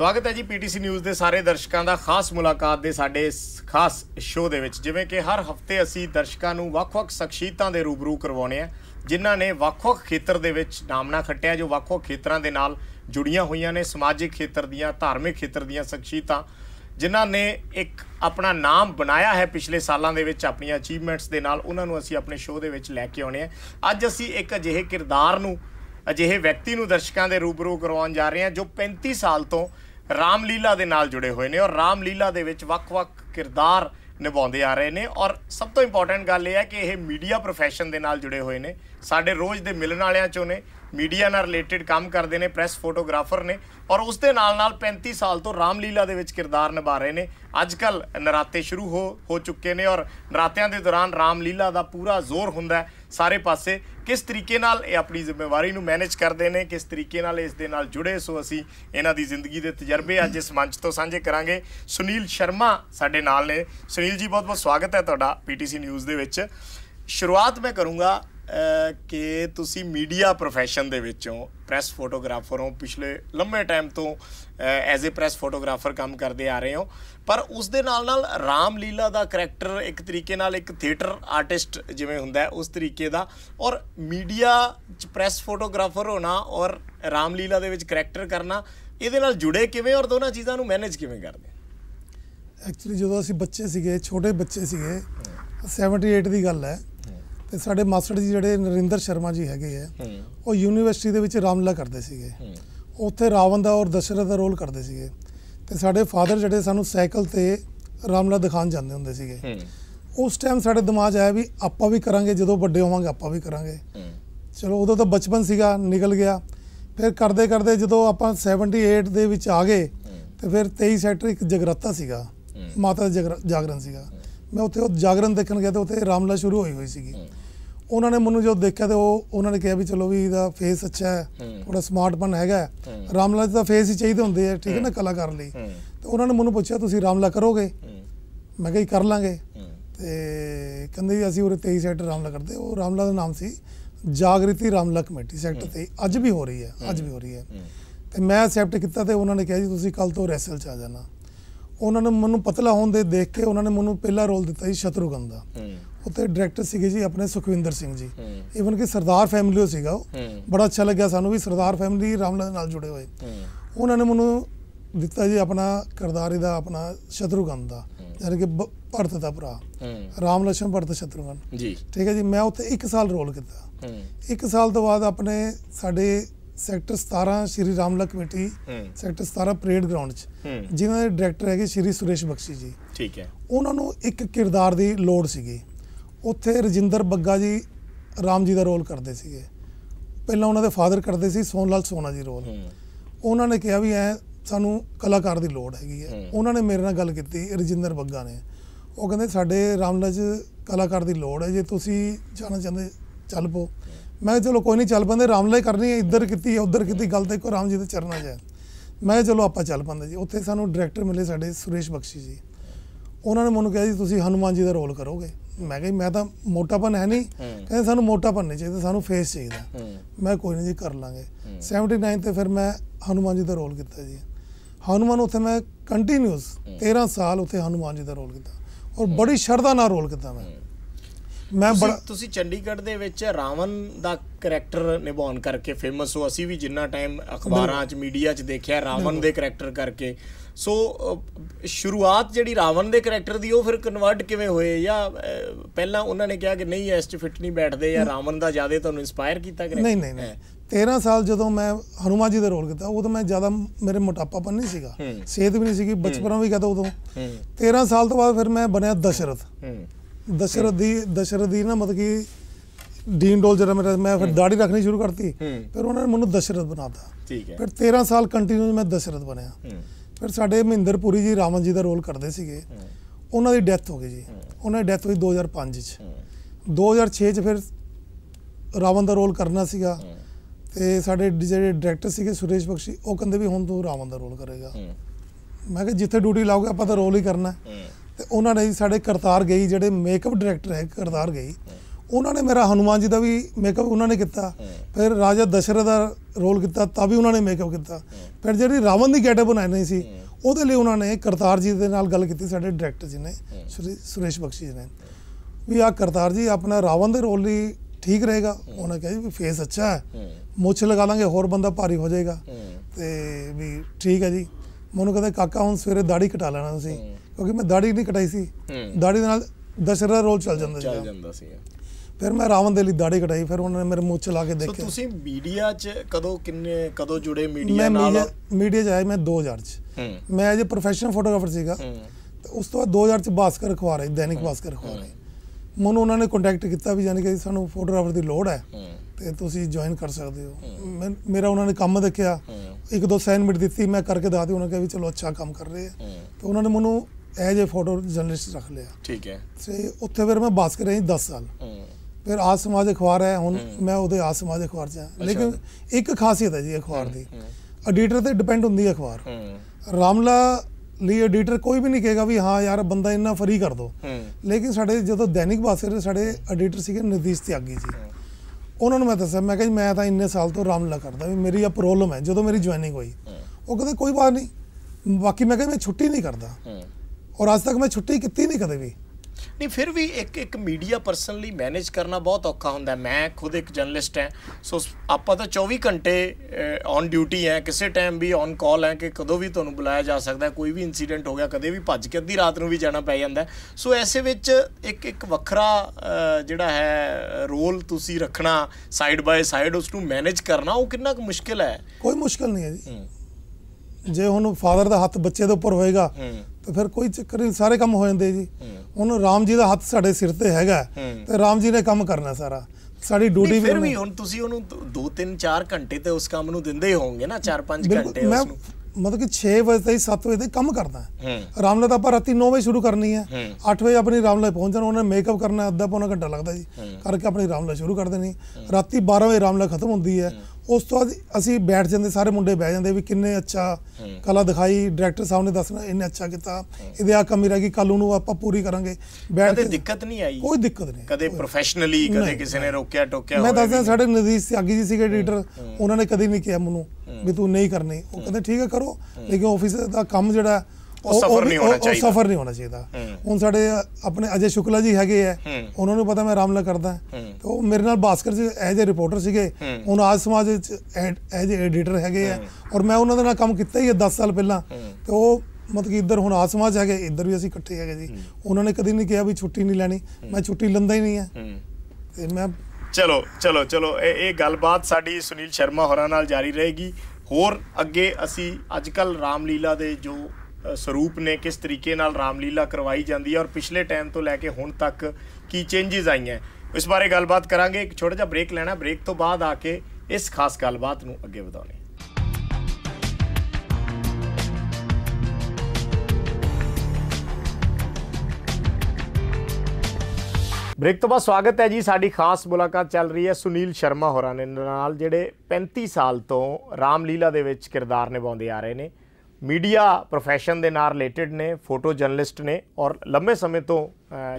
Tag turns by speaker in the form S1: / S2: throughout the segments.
S1: ਸਵਾਗਤ ਹੈ ਜੀ ਪੀਟੀਸੀ ਨਿਊਜ਼ ਦੇ ਸਾਰੇ ਦਰਸ਼ਕਾਂ ਦਾ ਖਾਸ ਮੁਲਾਕਾਤ ਦੇ ਸਾਡੇ ਖਾਸ ਸ਼ੋਅ ਦੇ ਵਿੱਚ ਜਿਵੇਂ ਕਿ ਹਰ ਹਫਤੇ ਅਸੀਂ ਦਰਸ਼ਕਾਂ ਨੂੰ ਵੱਖ-ਵੱਖ ਸ਼ਖਸੀਅਤਾਂ ਦੇ ਰੂਬਰੂ ਕਰਵਾਉਣੇ ਆ ਜਿਨ੍ਹਾਂ ਨੇ ਵੱਖ-ਵੱਖ ਖੇਤਰ ਦੇ ਵਿੱਚ ਨਾਮਣਾ ਖੱਟਿਆ ਜੋ ਵੱਖ-ਵੱਖ ਖੇਤਰਾਂ ਦੇ ਨਾਲ ਜੁੜੀਆਂ ਹੋਈਆਂ ਨੇ ਸਮਾਜਿਕ ਖੇਤਰ ਦੀਆਂ ਧਾਰਮਿਕ ਖੇਤਰ ਦੀਆਂ ਸ਼ਖਸੀਅਤਾਂ ਜਿਨ੍ਹਾਂ ਨੇ ਇੱਕ ਆਪਣਾ ਨਾਮ ਬਣਾਇਆ ਹੈ ਪਿਛਲੇ ਸਾਲਾਂ ਦੇ ਵਿੱਚ ਆਪਣੀਆਂ ਅਚੀਵਮੈਂਟਸ ਦੇ ਨਾਲ ਉਹਨਾਂ ਨੂੰ ਅਸੀਂ ਆਪਣੇ ਸ਼ੋਅ ਦੇ ਵਿੱਚ ਲੈ ਕੇ ਆਉਣੇ ਆ ਅੱਜ ਅਸੀਂ ਇੱਕ ਅਜਿਹੇ ਕਿਰਦਾਰ ਨੂੰ ਅਜਿਹੇ ਵਿਅਕਤੀ ਨੂੰ ਦਰਸ਼ਕਾਂ ਦੇ ਰੂਬਰੂ ਕਰਵਾਉਣ ਜਾ ਰਹੇ ਹਾਂ ਜੋ 35 ਸਾਲ ਤੋਂ ਰਾਮਲੀਲਾ ਦੇ ਨਾਲ ਜੁੜੇ ਹੋਏ ਨੇ ਔਰ ਰਾਮਲੀਲਾ ਦੇ ਵਿੱਚ ਵੱਖ-ਵੱਖ ਕਿਰਦਾਰ ਨਿਭਾਉਂਦੇ ਆ ਰਹੇ ਨੇ ਔਰ ਸਭ ਤੋਂ ਇੰਪੋਰਟੈਂਟ ਗੱਲ ਇਹ ਹੈ ਕਿ ਇਹ ਮੀਡੀਆ profession ਦੇ ਨਾਲ ਜੁੜੇ ਹੋਏ ਨੇ ਸਾਡੇ ਰੋਜ਼ ਦੇ ਮਿਲਣ ਵਾਲਿਆਂ ਚੋਂ ਨੇ ਮੀਡੀਆ ਨਾਲ ਰਿਲੇਟਡ ਕੰਮ ਕਰਦੇ ਨੇ ਪ੍ਰੈਸ ਫੋਟੋਗ੍ਰਾਫਰ ਨੇ ਔਰ ਉਸ ਦੇ ਨਾਲ ਨਾਲ 35 ਸਾਲ ਤੋਂ ਰਾਮਲੀਲਾ ਦੇ ਵਿੱਚ ਕਿਰਦਾਰ ਨਿਭਾ ਰਹੇ ਨੇ ਅੱਜ ਕੱਲ ਨਰਾਤੇ ਸ਼ੁਰੂ ਹੋ ਹੋ ਚੁੱਕੇ ਨੇ ਔਰ ਨਰਾਤਿਆਂ ਦੇ ਦੌਰਾਨ ਰਾਮਲੀਲਾ ਦਾ ਪੂਰਾ ਜ਼ੋਰ ਹੁੰਦਾ ਹੈ ਸਾਰੇ ਪਾਸੇ ਕਿਸ ਤਰੀਕੇ ਨਾਲ ਇਹ ਆਪਣੀ ਜ਼ਿੰਮੇਵਾਰੀ ਨੂੰ ਮੈਨੇਜ ਕਰਦੇ ਨੇ ਕਿਸ ਤਰੀਕੇ ਨਾਲ ਇਸ ਦੇ ਨਾਲ ਜੁੜੇ ਸੋ ਅਸੀਂ ਇਹਨਾਂ ਦੀ ਜ਼ਿੰਦਗੀ ਦੇ ਤਜਰਬੇ ਅੱਜ ਇਸ ਮੰਚ ਤੋਂ ਸਾਂਝੇ ਕਰਾਂਗੇ ਸੁਨੀਲ ਸ਼ਰਮਾ ਸਾਡੇ ਨਾਲ ਨੇ ਸੁਨੀਲ ਜੀ ਬਹੁਤ ਬਹੁਤ ਸਵਾਗਤ ਹੈ ਤੁਹਾਡਾ ਪੀਟੀਸੀ ਨਿਊਜ਼ ਦੇ ਵਿੱਚ ਸ਼ੁਰੂਆਤ ਮੈਂ ਕਰੂੰਗਾ ਕਿ ਤੁਸੀਂ মিডিਆ ਪ੍ਰੋਫੈਸ਼ਨ ਦੇ ਵਿੱਚੋਂ ਪ੍ਰੈਸ ਫੋਟੋਗ੍ਰਾਫਰ ਹੋ ਪਿਛਲੇ ਲੰਮੇ ਟਾਈਮ ਤੋਂ ਐਜ਼ ਅ ਪ੍ਰੈਸ ਫੋਟੋਗ੍ਰਾਫਰ ਕੰਮ ਕਰਦੇ ਆ ਰਹੇ ਹੋ ਪਰ ਉਸ ਦੇ ਨਾਲ ਨਾਲ ਰਾਮ ਲੀਲਾ ਦਾ ਕੈਰੈਕਟਰ ਇੱਕ ਤਰੀਕੇ ਨਾਲ ਇੱਕ ਥੀਏਟਰ ਆਰਟਿਸਟ ਜਿਵੇਂ ਹੁੰਦਾ ਹੈ ਉਸ ਤਰੀਕੇ ਦਾ ਔਰ মিডিਆ ਚ ਪ੍ਰੈਸ ਫੋਟੋਗ੍ਰਾਫਰ ਹੋਣਾ ਔਰ ਰਾਮ ਲੀਲਾ ਦੇ ਵਿੱਚ ਕੈਰੈਕਟਰ ਕਰਨਾ ਇਹਦੇ ਨਾਲ ਜੁੜੇ ਕਿਵੇਂ ਔਰ ਦੋਨਾਂ ਚੀਜ਼ਾਂ ਨੂੰ ਮੈਨੇਜ ਕਿਵੇਂ ਕਰਦੇ
S2: ਐਕਚੁਅਲੀ ਜਦੋਂ ਅਸੀਂ ਬੱਚੇ ਸੀਗੇ ਛੋਟੇ ਬੱਚੇ ਸੀਗੇ 78 ਦੀ ਗੱਲ ਹੈ ਤੇ ਸਾਡੇ ਮਾਸਟਰ ਜੀ ਜਿਹੜੇ ਨਰਿੰਦਰ ਸ਼ਰਮਾ ਜੀ ਹੈਗੇ ਆ ਉਹ ਯੂਨੀਵਰਸਿਟੀ ਦੇ ਵਿੱਚ ਰਾਮਲਾ ਕਰਦੇ ਸੀਗੇ ਉੱਥੇ ਰਾਵਣ ਦਾ ਔਰ ਦਸ਼ਰਥ ਦਾ ਰੋਲ ਕਰਦੇ ਸੀਗੇ ਤੇ ਸਾਡੇ ਫਾਦਰ ਜਿਹੜੇ ਸਾਨੂੰ ਸਾਈਕਲ ਤੇ ਰਾਮਲਾ ਦਿਖਾਣ ਜਾਂਦੇ ਹੁੰਦੇ ਸੀਗੇ ਉਸ ਟਾਈਮ ਸਾਡੇ ਦਿਮਾਗ ਆਇਆ ਵੀ ਆਪਾਂ ਵੀ ਕਰਾਂਗੇ ਜਦੋਂ ਵੱਡੇ ਹੋਵਾਂਗੇ ਆਪਾਂ ਵੀ ਕਰਾਂਗੇ ਚਲੋ ਉਦੋਂ ਤਾਂ ਬਚਪਨ ਸੀਗਾ ਨਿਕਲ ਗਿਆ ਫਿਰ ਕਰਦੇ ਕਰਦੇ ਜਦੋਂ ਆਪਾਂ 78 ਦੇ ਵਿੱਚ ਆ ਗਏ ਤੇ ਫਿਰ 23 ਸੈਕਟਰ ਇੱਕ ਜਗਰਾਤਾ ਸੀਗਾ ਮਾਤਾ ਦਾ ਜਾਗਰਣ ਸੀਗਾ ਮੈਂ ਉੱਥੇ ਉਹ ਜਾਗਰਣ ਦੇਖਣ ਗਿਆ ਤੇ ਉੱਥੇ ਰਾਮਲਾ ਸ਼ੁਰੂ ਹੋਈ ਹੋਈ ਸੀਗੀ ਉਹਨਾਂ ਨੇ ਮੈਨੂੰ ਜੋ ਦੇਖਿਆ ਤੇ ਉਹ ਉਹਨਾਂ ਨੇ ਕਿਹਾ ਵੀ ਚਲੋ ਵੀ ਇਹਦਾ ਫੇਸ ਅੱਛਾ ਹੈ ਥੋੜਾ ਸਮਾਰਟਪਨ ਹੈਗਾ ਰਾਮਲਾ ਦਾ ਫੇਸ ਹੀ ਚਾਹੀਦੇ ਹੁੰਦੇ ਆ ਠੀਕ ਹੈ ਨਾ ਕਲਾਕਾਰ ਲਈ ਤੇ ਉਹਨਾਂ ਨੇ ਮੈਨੂੰ ਪੁੱਛਿਆ ਤੁਸੀਂ ਰਾਮਲਾ ਕਰੋਗੇ ਮੈਂ ਕਿਹਾ ਕਰ ਲਾਂਗੇ ਤੇ ਕਹਿੰਦੇ ਅਸੀਂ ਉਰੇ 23 ਸੈਕਟਰ ਰਾਮਲਾ ਕਰਦੇ ਉਹ ਰਾਮਲਾ ਦਾ ਨਾਮ ਸੀ ਜਾਗ੍ਰਿਤੀ ਰਾਮਲਾ ਕਮੇਟੀ ਸੈਕਟਰ ਤੇ ਅੱਜ ਵੀ ਹੋ ਰਹੀ ਹੈ ਅੱਜ ਵੀ ਹੋ ਰਹੀ ਹੈ ਤੇ ਮੈਂ ਅਸੈਪਟ ਕੀਤਾ ਤੇ ਉਹਨਾਂ ਨੇ ਕਿਹਾ ਜੀ ਤੁਸੀਂ ਕੱਲ ਤੋਂ ਰੈਸਲ ਚ ਆ ਜਾਣਾ ਉਹਨਾਂ ਨੇ ਮੈਨੂੰ ਪਤਲਾ ਹੋਣ ਦੇ ਦੇਖ ਕੇ ਉਹਨਾਂ ਨੇ ਮੈਨੂੰ ਪਹਿਲਾ ਰੋਲ ਦਿੱਤਾ ਜੀ ਸ਼ਤਰੂਗੰਦਾ ਦਾ ਉੱਤੇ ਡਾਇਰੈਕਟਰ ਸੀਗੇ ਜੀ ਆਪਣੇ ਸੁਖਵਿੰਦਰ ਸਿੰਘ ਜੀ ਇਵਨ ਕਿ ਸਰਦਾਰ ਫੈਮਿਲੀ ਹੋ ਸੀਗਾ ਉਹ ਬੜਾ ਅੱਛਾ ਲੱਗਿਆ ਸਾਨੂੰ ਵੀ ਸਰਦਾਰ ਫੈਮਿਲੀ ਰਾਮਲਾਲ ਨਾਲ ਜੁੜੇ ਹੋਏ ਉਹਨਾਂ ਨੇ ਮੈਨੂੰ ਦਿੱਤਾ ਜੀ ਆਪਣਾ ਕਰਦਾਰੀ ਦਾ ਆਪਣਾ ਸ਼ਤਰੂਗਨ ਦਾ ਯਾਨੀ ਕਿ ਭਰਤ ਦਾ ਭਰਾ ਰਾਮ ਲਛਣ ਭਰਤ ਸ਼ਤਰੂਗਨ ਜੀ ਠੀਕ ਹੈ ਜੀ ਮੈਂ ਉੱਥੇ 1 ਸਾਲ ਰੋਲ ਕੀਤਾ 1 ਸਾਲ ਤੋਂ ਬਾਅਦ ਆਪਣੇ ਸਾਡੇ sector 17 Shri Ramlila committee sector 17 parade ground 'ਚ ਜਿਨ੍ਹਾਂ ਦੇ ਡਾਇਰੈਕਟਰ ਹੈਗੇ ਸ਼੍ਰੀ ਸੁਰੇਸ਼ ਬਖਸ਼ੀ ਜੀ ਠੀਕ ਹੈ ਉਹਨਾਂ ਨੂੰ ਇੱਕ ਕਿਰਦਾਰ ਦੀ ਲੋੜ ਸੀਗੀ ਉੱਥੇ ਰਜਿੰਦਰ ਬੱਗਾ ਜੀ ਰਾਮ ਜੀ ਦਾ ਰੋਲ ਕਰਦੇ ਸੀਗੇ ਪਹਿਲਾਂ ਉਹਨਾਂ ਦੇ ਫਾਦਰ ਕਰਦੇ ਸੀ ਸੋਨ ਲਾਲ ਸੋਨਾ ਜੀ ਰੋਲ ਉਹਨਾਂ ਨੇ ਕਿਹਾ ਵੀ ਐ ਸਾਨੂੰ ਕਲਾਕਾਰ ਦੀ ਲੋੜ ਹੈਗੀ ਹੈ ਉਹਨਾਂ ਨੇ ਮੇਰੇ ਨਾਲ ਗੱਲ ਕੀਤੀ ਰਜਿੰਦਰ ਬੱਗਾ ਨੇ ਉਹ ਕਹਿੰਦੇ ਸਾਡੇ ਜੀ ਕਲਾਕਾਰ ਦੀ ਲੋੜ ਹੈ ਜੇ ਤੁਸੀਂ ਜਾਣਾ ਚਾਹੁੰਦੇ ਚੱਲ ਪੋ ਮੈਂ ਚਲੋ ਕੋਈ ਨਹੀਂ ਚੱਲ ਪੰਦੇ ਰਾਮਲਾਜ ਕਰਨੀ ਹੈ ਇੱਧਰ ਕੀਤੀ ਹੈ ਉੱਧਰ ਕੀਤੀ ਗੱਲ ਤੇ ਕੋ ਰਾਮ ਜੀ ਦੇ ਚਰਨਾਂ 'ਚ ਮੈਂ ਚਲੋ ਆਪਾਂ ਚੱਲ ਪੰਦੇ ਜੀ ਉੱਥੇ ਸਾਨੂੰ ਡਾਇਰੈਕਟਰ ਮਿਲੇ ਸਾਡੇ ਸੁਰੇਸ਼ ਬਖਸ਼ੀ ਜੀ ਉਹਨਾਂ ਨੇ ਮੈਨੂੰ ਕਿਹਾ ਜੀ ਤੁਸੀਂ ਹਨੂਮਾਨ ਜੀ ਦਾ ਰੋਲ ਕਰੋਗੇ ਮੈਂ ਕਿਹਾ ਮੈਂ ਤਾਂ ਮੋਟਾਪਨ ਹੈ ਨਹੀਂ ਕਹਿੰਦੇ ਸਾਨੂੰ ਮੋਟਾਪਨ ਨਹੀਂ ਚਾਹੀਦਾ ਸਾਨੂੰ ਫੇਸ ਚਾਹੀਦਾ ਮੈਂ ਕੋਈ ਨਹੀਂ ਜੀ ਕਰ ਲਾਂਗੇ 79 ਤੇ ਫਿਰ ਮੈਂ ਹਨੂਮਾਨ ਜੀ ਦਾ ਰੋਲ ਕੀਤਾ ਜੀ ਹਨੂਮਾਨ ਉੱਥੇ ਮੈਂ ਕੰਟੀਨਿਊਸ 13 ਸਾਲ ਉੱਥੇ ਹਨੂਮਾਨ ਜੀ ਦਾ ਰੋਲ ਕੀਤਾ ਔਰ ਬੜੀ ਸ਼ਰਧਾ ਨਾਲ ਰੋਲ ਕੀਤਾ ਮੈਂ ਮੈਂ
S1: ਤੁਸੀਂ ਚੰਡੀਗੜ੍ਹ ਦੇ ਵਿੱਚ ਰਾਵਣ ਦਾ ਕੈਰੈਕਟਰ ਨਿਭਾਉਣ ਕਰਕੇ ਫੇਮਸ ਹੋ ਅਸੀਂ ਵੀ ਜਿੰਨਾ ਟਾਈਮ ਅਖਬਾਰਾਂ 'ਚ ਮੀਡੀਆ 'ਚ ਦੇਖਿਆ ਰਾਵਣ ਦੇ ਕੈਰੈਕਟਰ ਕਰਕੇ ਸੋ ਸ਼ੁਰੂਆਤ ਜਿਹੜੀ ਰਾਵਣ ਦੇ ਕੈਰੈਕਟਰ ਦੀ ਉਹ ਫਿਰ ਕਨਵਰਟ ਕਿਵੇਂ ਹੋਏ ਜਾਂ ਪਹਿਲਾਂ ਉਹਨਾਂ ਨੇ ਕਿਹਾ ਕਿ ਨਹੀਂ ਇਸ 'ਚ ਫਿੱਟ ਨਹੀਂ ਬੈਠਦੇ ਜਾਂ ਰਾਵਣ ਦਾ ਜ਼ਿਆਦਾ ਤੁਹਾਨੂੰ ਇਨਸਪਾਇਰ ਕੀਤਾ ਕਿ ਨਹੀਂ ਨਹੀਂ ਨਹੀਂ
S2: 13 ਸਾਲ ਜਦੋਂ ਮੈਂ ਹਨੂਮਾਨ ਜੀ ਦਾ ਰੋਲ ਕੀਤਾ ਉਦੋਂ ਮੈਂ ਜ਼ਿਆਦਾ ਮੇਰੇ ਮੋਟਾਪਾ ਪਨ ਨਹੀਂ ਸੀਗਾ ਸਿਹਤ ਵੀ ਨਹੀਂ ਸੀਗੀ ਬਚਪਨ ਵੀ ਕਹਦਾ ਉਦੋਂ 13 ਸਾਲ ਤੋਂ ਬਾਅਦ ਫਿਰ ਮੈਂ ਬਣਿਆ ਦਸ਼ਰਥ ਦਸ਼ਰਥ ਦੀ ਦਸ਼ਰਥ ਦੀ ਨਾ ਮਤਲਬ ਕਿ ਡੀਨ ਡੋਲ ਜਿਹੜਾ ਮੇਰਾ ਮੈਂ ਫਿਰ ਦਾੜੀ ਰੱਖਣੀ ਸ਼ੁਰੂ ਕਰਤੀ ਫਿਰ ਉਹਨਾਂ ਨੇ ਮੈਨੂੰ ਦਸ਼ਰਥ ਬਣਾਤਾ ਠੀਕ ਹੈ ਫਿਰ 13 ਸਾਲ ਕੰਟੀਨਿਊ ਮੈਂ ਦਸ਼ਰਥ ਬਣਿਆ ਫਿਰ ਸਾਡੇ ਮਹਿੰਦਰਪੁਰੀ ਜੀ ਰਾਮਨ ਜੀ ਦਾ ਰੋਲ ਕਰਦੇ ਸੀਗੇ ਉਹਨਾਂ ਦੀ ਡੈਥ ਹੋ ਗਈ ਜੀ ਉਹਨਾਂ ਦੀ ਡੈਥ ਹੋਈ 2005 ਚ 2006 ਚ ਫਿਰ ਰਾਵਣ ਦਾ ਰੋਲ ਕਰਨਾ ਸੀਗਾ ਤੇ ਸਾਡੇ ਜਿਹੜੇ ਡਾਇਰੈਕਟਰ ਸੀਗੇ ਸੁਰੇਸ਼ ਬਖਸ਼ੀ ਉਹ ਕਹਿੰਦੇ ਵੀ ਹੁਣ ਤੂੰ ਰਾਵਣ ਦਾ ਰੋਲ ਕਰੇਗਾ ਮੈਂ ਕਿਹਾ ਜਿੱਥੇ ਡਿਊਟੀ ਲਾਓਗੇ ਆਪਾਂ ਤਾਂ ਰੋਲ ਹੀ ਕਰਨਾ ਤੇ ਉਹਨਾਂ ਨੇ ਸਾਡੇ ਕਰਤਾਰ ਗਈ ਜਿਹੜੇ ਮੇਕਅਪ ਡਾਇਰੈਕਟਰ ਹੈ ਕਰਤਾਰ ਗਈ ਉਹਨਾਂ ਨੇ ਮੇਰਾ ਹਨੂਮਾਨ ਜੀ ਦਾ ਵੀ ਮੇਕਅਪ ਉਹਨਾਂ ਨੇ ਕੀਤਾ ਫਿਰ ਰਾਜਾ ਦਸ਼ਰਥ ਦਾ ਰੋਲ ਕੀਤਾ ਤਾਂ ਵੀ ਉਹਨਾਂ ਨੇ ਮੇਕਅਪ ਕੀਤਾ ਫਿਰ ਜਿਹੜੀ ਰਾਵਣ ਦੀ ਗੈਟਅਪ ਬਣਾਈ ਸੀ ਉਹਦੇ ਲਈ ਉਹਨਾਂ ਨੇ ਕਰਤਾਰ ਜੀ ਦੇ ਨਾਲ ਗੱਲ ਕੀਤੀ ਸਾਡੇ ਡਾਇਰੈਕਟਰ ਜੀ ਨੇ ਸ਼੍ਰੀ ਸੁਰੇਸ਼ ਬਖਸ਼ੀ ਜੀ ਨੇ ਵੀ ਆ ਕਰਤਾਰ ਜੀ ਆਪਣਾ ਰਾਵਣ ਦੇ ਰੋਲ ਲਈ ਠੀਕ ਰਹੇਗਾ ਉਹਨਾਂ ਕਹੇ ਵੀ ਫੇਸ ਅੱਛਾ ਹੈ ਮੁੱਛ ਲਗਾ ਲਾਂਗੇ ਹੋਰ ਬੰਦਾ ਭਾਰੀ ਹੋ ਜਾਏਗਾ ਤੇ ਵੀ ਠੀਕ ਹੈ ਜੀ ਮੈਨੂੰ ਕਹਿੰਦੇ ਕਾਕਾ ਹੁਣ ਸਵੇਰੇ ਦਾੜੀ ਕਟਾ ਲੈਣਾ ਤੁਸੀਂ ਕਿਉਂਕਿ ਮੈਂ ਦਾੜੀ ਨਹੀਂ ਕਟਾਈ ਸੀ ਦਾੜੀ ਦੇ ਨਾਲ ਦਸ਼ਰਾ ਰੋਲ ਚੱਲ ਜਾਂਦਾ ਸੀ ਚੱਲ ਜਾਂਦਾ ਸੀ ਫਿਰ ਮੈਂ ਰਾਵਣ ਦੇ ਲਈ ਦਾੜੀ ਕਟਾਈ ਫਿਰ ਉਹਨਾਂ ਨੇ ਮੇਰੇ ਮੂੰਹ 'ਚ ਲਾ ਕੇ ਦੇਖਿਆ ਸੋ ਤੁਸੀਂ
S1: ਮੀਡੀਆ 'ਚ ਕਦੋਂ ਕਿੰਨੇ ਕਦੋਂ ਜੁੜੇ ਮੀਡੀਆ ਨਾਲ ਮੈਂ
S2: ਮੀਡੀਆ 'ਚ ਆਇਆ ਮੈਂ 2000 'ਚ ਮੈਂ ਐਜ ਪ੍ਰੋਫੈਸ਼ਨਲ ਫੋਟੋਗ੍ਰਾਫਰ ਸੀਗਾ ਤੇ ਉਸ ਤੋਂ ਬਾਅਦ 2000 'ਚ ਬਾਸਕਰ ਅਖਬਾਰ ਹੈ ਦੈਨਿਕ ਬਾਸਕਰ ਅਖਬਾਰ ਹੈ ਮੈਨੂੰ ਉਹਨਾਂ ਨੇ ਕੰਟੈਕਟ ਕੀਤਾ ਵੀ ਯਾਨੀ ਕਿ ਸਾਨੂੰ ਫੋਟੋਗ੍ਰਾਫਰ ਦੀ ਲੋੜ ਹੈ ਤੇ ਤੁਸੀਂ ਜੁਆਇਨ ਕਰ ਸਕਦੇ ਹੋ ਮੇਰਾ ਉਹਨਾਂ ਨੇ ਕੰਮ ਦੇਖਿਆ ਇੱਕ ਦੋ ਅਸਾਈਨਮੈਂਟ ਦਿੱਤੀ ਮੈਂ ਕਰਕੇ ਦਾਦੀ ਦਿੱਤੀ ਉਹਨਾਂ ਕਹੇ ਵੀ ਚਲੋ ਅੱਛਾ ਕੰਮ ਕਰ ਰਹੇ ਆ ਤੇ ਉਹਨਾਂ ਨੇ ਮੈਨੂੰ ਐਜ ਅ ਫੋਟੋ ਜਰਨਲਿਸਟ ਰੱਖ ਲਿਆ ਠੀਕ ਹੈ ਤੇ ਉੱਥੇ ਫਿਰ ਮੈਂ ਬਾਸਕਰ ਰਹੀ 10 ਸਾਲ ਫਿਰ ਆ ਸਮਾਜ ਅਖਬਾਰ ਹੈ ਹੁਣ ਮੈਂ ਉਹਦੇ ਆ ਸਮਾਜ ਅਖਬਾਰ 'ਚ ਹਾਂ ਲੇਕਿਨ ਇੱਕ ਖਾਸੀਅਤ ਹੈ ਜੀ ਅਖਬਾਰ ਦੀ ਐਡੀਟਰ ਤੇ ਡਿਪੈਂਡ ਹੁੰਦੀ ਹੈ
S3: ਅਖਬਾਰ
S2: ਰਾਮਲਾ ਲਈ ਐਡੀਟਰ ਕੋਈ ਵੀ ਨਹੀਂ ਕਹੇਗਾ ਵੀ ਹਾਂ ਯਾਰ ਬੰਦਾ ਇੰਨਾ ਫਰੀ ਕਰ ਦੋ ਲੇਕਿਨ ਸਾਡੇ ਜਦੋਂ ਦੈਨਿਕ ਬਾਸਰ ਸਾਡੇ ਐਡੀਟਰ ਸੀਗੇ ਨਦੀਸ਼ ਤਿਆਗੀ ਜੀ ਉਹਨਾਂ ਨੂੰ ਮੈਂ ਦੱਸਿਆ ਮੈਂ ਕਿਹਾ ਮੈਂ ਤਾਂ ਇੰਨੇ ਸਾਲ ਤੋਂ ਰਾਮਲਾ ਕਰਦਾ ਵੀ ਮੇਰੀ ਆ ਪ੍ਰੋਬਲਮ ਹੈ ਜਦੋਂ ਮੇਰੀ ਜੁਆਇਨਿੰਗ ਹੋਈ ਉਹ ਕਹਿੰਦੇ ਕੋਈ ਬਾਤ ਨਹੀਂ ਬਾਕੀ ਮੈਂ ਕਿਹਾ ਮੈਂ ਛੁੱਟੀ ਨਹੀਂ ਕਰਦਾ ਔਰ ਅੱਜ ਤੱਕ ਮੈਂ ਛੁੱਟੀ ਕੀਤੀ ਨਹੀਂ ਕਦੇ ਵੀ
S1: ਨਹੀਂ ਫਿਰ ਵੀ ਇੱਕ ਇੱਕ ਮੀਡੀਆ ਪਰਸਨ ਲਈ ਮੈਨੇਜ ਕਰਨਾ ਬਹੁਤ ਔਖਾ ਹੁੰਦਾ ਮੈਂ ਖੁਦ ਇੱਕ ਜਰਨਲਿਸਟ ਹਾਂ ਸੋ ਆਪਾਂ ਤਾਂ 24 ਘੰਟੇ ਔਨ ਡਿਊਟੀ ਹੈ ਕਿਸੇ ਟਾਈਮ ਵੀ ਔਨ ਕਾਲ ਹੈ ਕਿ ਕਦੋਂ ਵੀ ਤੁਹਾਨੂੰ ਬੁਲਾਇਆ ਜਾ ਸਕਦਾ ਕੋਈ ਵੀ ਇਨਸੀਡੈਂਟ ਹੋ ਗਿਆ ਕਦੇ ਵੀ ਭੱਜ ਕੇ ਅੱਧੀ ਰਾਤ ਨੂੰ ਵੀ ਜਾਣਾ ਪੈ ਜਾਂਦਾ ਸੋ ਐਸੇ ਵਿੱਚ ਇੱਕ ਇੱਕ ਵੱਖਰਾ ਜਿਹੜਾ ਹੈ ਰੋਲ ਤੁਸੀਂ ਰੱਖਣਾ ਸਾਈਡ ਬਾਈ ਸਾਈਡ ਉਸ ਨੂੰ ਮੈਨੇਜ ਕਰਨਾ ਉਹ ਕਿੰਨਾ ਕੁ ਮੁਸ਼ਕਿਲ ਹੈ
S2: ਕੋਈ ਮੁਸ਼ਕਿਲ ਨਹੀਂ ਹੈ ਜੀ ਜੇ ਹੁਣ ਫਾਦਰ ਦਾ ਹੱਥ ਬੱਚੇ ਦੇ ਉੱਪਰ ਹੋਏਗਾ ਤੇ ਫਿਰ ਕੋਈ ਚੱਕਰ ਨਹੀਂ ਸਾਰੇ ਕੰਮ ਹੋ ਜਾਂਦੇ ਜੀ ਹੁਣ ਰਾਮ ਜੀ ਦਾ ਹੱਥ ਸਾਡੇ ਸਿਰ ਤੇ ਹੈਗਾ ਤੇ ਰਾਮ ਜੀ ਨੇ ਕੰਮ ਕਰਨਾ ਸਾਰਾ ਸਾਡੀ ਡਿਊਟੀ ਵੀ ਫਿਰ ਵੀ ਹੁਣ
S1: ਤੁਸੀਂ ਉਹਨੂੰ 2 3 4 ਘੰਟੇ ਤੇ ਉਸ ਕੰਮ ਨੂੰ ਦਿੰਦੇ ਹੀ ਹੋਵੋਗੇ ਨਾ 4 5 ਘੰਟੇ ਉਸ ਨੂੰ
S2: ਮਤਲਬ ਕਿ 6 ਵਜੇ ਤਾਈ 7 ਵਜੇ ਤੱਕ ਕੰਮ ਕਰਦਾ ਹੈ ਰਾਮਲਾ ਤਾਂ ਆਪਾਂ ਰਾਤੀ 9 ਵਜੇ ਸ਼ੁਰੂ ਕਰਨੀ ਹੈ 8 ਵਜੇ ਆਪਣੀ ਰਾਮਲਾ ਪਹੁੰਚ ਜਾਣਾ ਉਹਨੇ ਮੇਕਅਪ ਕਰਨਾ ਅੱਧਾ ਪੌਣਾ ਘੰਟਾ ਲੱਗਦਾ ਜੀ ਕਰਕੇ ਆਪਣੀ ਰਾਮਲਾ ਸ਼ੁਰੂ ਕਰ ਦੇਣੀ ਰਾਤੀ 12 ਵਜੇ ਰਾਮਲਾ ਖਤਮ ਹੁੰਦੀ ਹੈ ਉਸ ਤੋਂ ਬਾਅਦ ਅਸੀਂ ਬੈਠ ਜਾਂਦੇ ਸਾਰੇ ਮੁੰਡੇ ਬਹਿ ਜਾਂਦੇ ਵੀ ਕਿੰਨੇ ਅੱਛਾ ਕਲਾ ਦਿਖਾਈ ਡਾਇਰੈਕਟਰ ਸਾਹਿਬ ਨੇ ਦੱਸਣਾ ਇਹਨੇ ਅੱਛਾ ਕੀਤਾ ਇਹਦੇ ਆ ਕਮੀ ਰਹਿ ਗਈ ਕੱਲ ਨੂੰ ਆਪਾਂ ਪੂਰੀ ਕਰਾਂਗੇ ਬੈਠ ਕੇ ਦਿੱਕਤ ਨਹੀਂ ਆਈ ਕੋਈ ਦਿੱਕਤ
S1: ਨਹੀਂ ਕਦੇ ਪ੍ਰੋਫੈਸ਼ਨਲੀ ਕਦੇ ਕਿਸੇ ਨੇ ਰੋਕਿਆ ਟੋਕਿਆ ਮੈਂ ਦੱਸਦਾ ਸਾਡੇ
S2: ਨਜ਼ੀਰ ਸਿਆਗੀ ਜੀ ਸੀਗੇ ਐਡੀਟਰ ਉਹਨਾਂ ਨੇ ਕਦੇ ਨਹੀਂ ਕਿਹਾ ਮੈਨੂੰ ਵੀ ਤੂੰ ਨਹੀਂ ਕਰਨੀ ਉਹ ਕਹਿੰਦੇ ਠੀਕ ਹੈ ਕਰੋ ਲੇਕਿਨ ਆਫਿਸ ਦਾ ਕੰਮ ਜਿਹੜਾ ਉਹ ਸਫਰ ਨਹੀਂ ਹੋਣਾ ਚਾਹੀਦਾ ਉਹ ਸਫਰ ਨਹੀਂ ਹੋਣਾ ਚਾਹੀਦਾ ਹੁਣ ਸਾਡੇ ਆਪਣੇ ਅਜੇ ਸ਼ੁਕਲਾ ਜੀ ਹੈਗੇ ਆ ਉਹਨਾਂ ਨੂੰ ਪਤਾ ਮੈਂ ਰਾਮਲਾ ਕਰਦਾ ਤੇ ਉਹ ਮੇਰੇ ਨਾਲ ਬਾਸਕਰ ਜੀ ਐਜ ਅ ਰਿਪੋਰਟਰ ਸੀਗੇ ਹੁਣ ਆਜ ਸਮਾਜ ਵਿੱਚ ਐਜ ਅ ਐਡੀਟਰ ਹੈਗੇ ਆ ਔਰ ਮੈਂ ਉਹਨਾਂ ਦੇ ਨਾਲ ਕੰਮ ਕੀਤਾ ਹੀ ਹੈ 10 ਸਾਲ ਪਹਿਲਾਂ ਤੇ ਉਹ ਮਤਲਬ ਕਿ ਇੱਧਰ ਹੁਣ ਆਜ ਸਮਾਜ ਹੈਗੇ ਇੱਧਰ ਵੀ ਅਸੀਂ ਇਕੱਠੇ ਹੈਗੇ ਜੀ ਉਹਨਾਂ ਨੇ ਕਦੀ ਨਹੀਂ ਕਿਹਾ ਵੀ ਛੁੱਟੀ ਨਹੀਂ ਲੈਣੀ ਮੈਂ ਛੁੱਟੀ ਲੰਦਾ ਹੀ ਨਹੀਂ
S1: ਆ ਤੇ ਮੈਂ ਚਲੋ ਚਲੋ ਚਲੋ ਇਹ ਇਹ ਗੱਲਬਾਤ ਸਾਡੀ ਸੁਨੀਲ ਸ਼ਰਮਾ ਹੋਰਾਂ ਨਾਲ ਜਾਰੀ ਰਹੇਗੀ ਹੋਰ ਅੱਗੇ ਅਸੀਂ ਅੱਜਕੱਲ ਰਾਮਲੀਲਾ ਦੇ ਜੋ ਸਰੂਪ ਨੇ ਕਿਸ ਤਰੀਕੇ ਨਾਲ ਰਾਮਲੀਲਾ ਕਰਵਾਈ ਜਾਂਦੀ ਹੈ ਔਰ ਪਿਛਲੇ ਟਾਈਮ ਤੋਂ ਲੈ ਕੇ ਹੁਣ ਤੱਕ ਕੀ ਚੇਂਜਸ ਆਈਆਂ ਇਸ ਬਾਰੇ ਗੱਲਬਾਤ ਕਰਾਂਗੇ ਇੱਕ ਛੋਟਾ ਜਿਹਾ ਬ੍ਰੇਕ ਲੈਣਾ ਬ੍ਰੇਕ ਤੋਂ ਬਾਅਦ ਆ ਕੇ ਇਸ ਖਾਸ ਗੱਲਬਾਤ ਨੂੰ ਅੱਗੇ ਵਧਾਉਣੀ ਬ੍ਰੇਕ ਤੋਂ ਬਾਅਦ ਸਵਾਗਤ ਹੈ ਜੀ ਸਾਡੀ ਖਾਸ ਮੁਲਾਕਾਤ ਚੱਲ ਰਹੀ ਹੈ ਸੁਨੀਲ ਸ਼ਰਮਾ ਹੋਰਾਂ ਨੇ ਨਾਲ ਜਿਹੜੇ 35 ਸਾਲ ਤੋਂ ਰਾਮਲੀਲਾ ਦੇ ਵਿੱਚ ਕਿਰਦਾਰ ਨਿਭਾਉਂਦੇ ਆ ਰਹੇ ਨੇ ਮੀਡੀਆ profession ਦੇ ਨਾਲ ਰਿਲੇਟਡ ਨੇ ਫੋਟੋ ਜਰਨਲਿਸਟ ਨੇ ਔਰ ਲੰਮੇ ਸਮੇਂ ਤੋਂ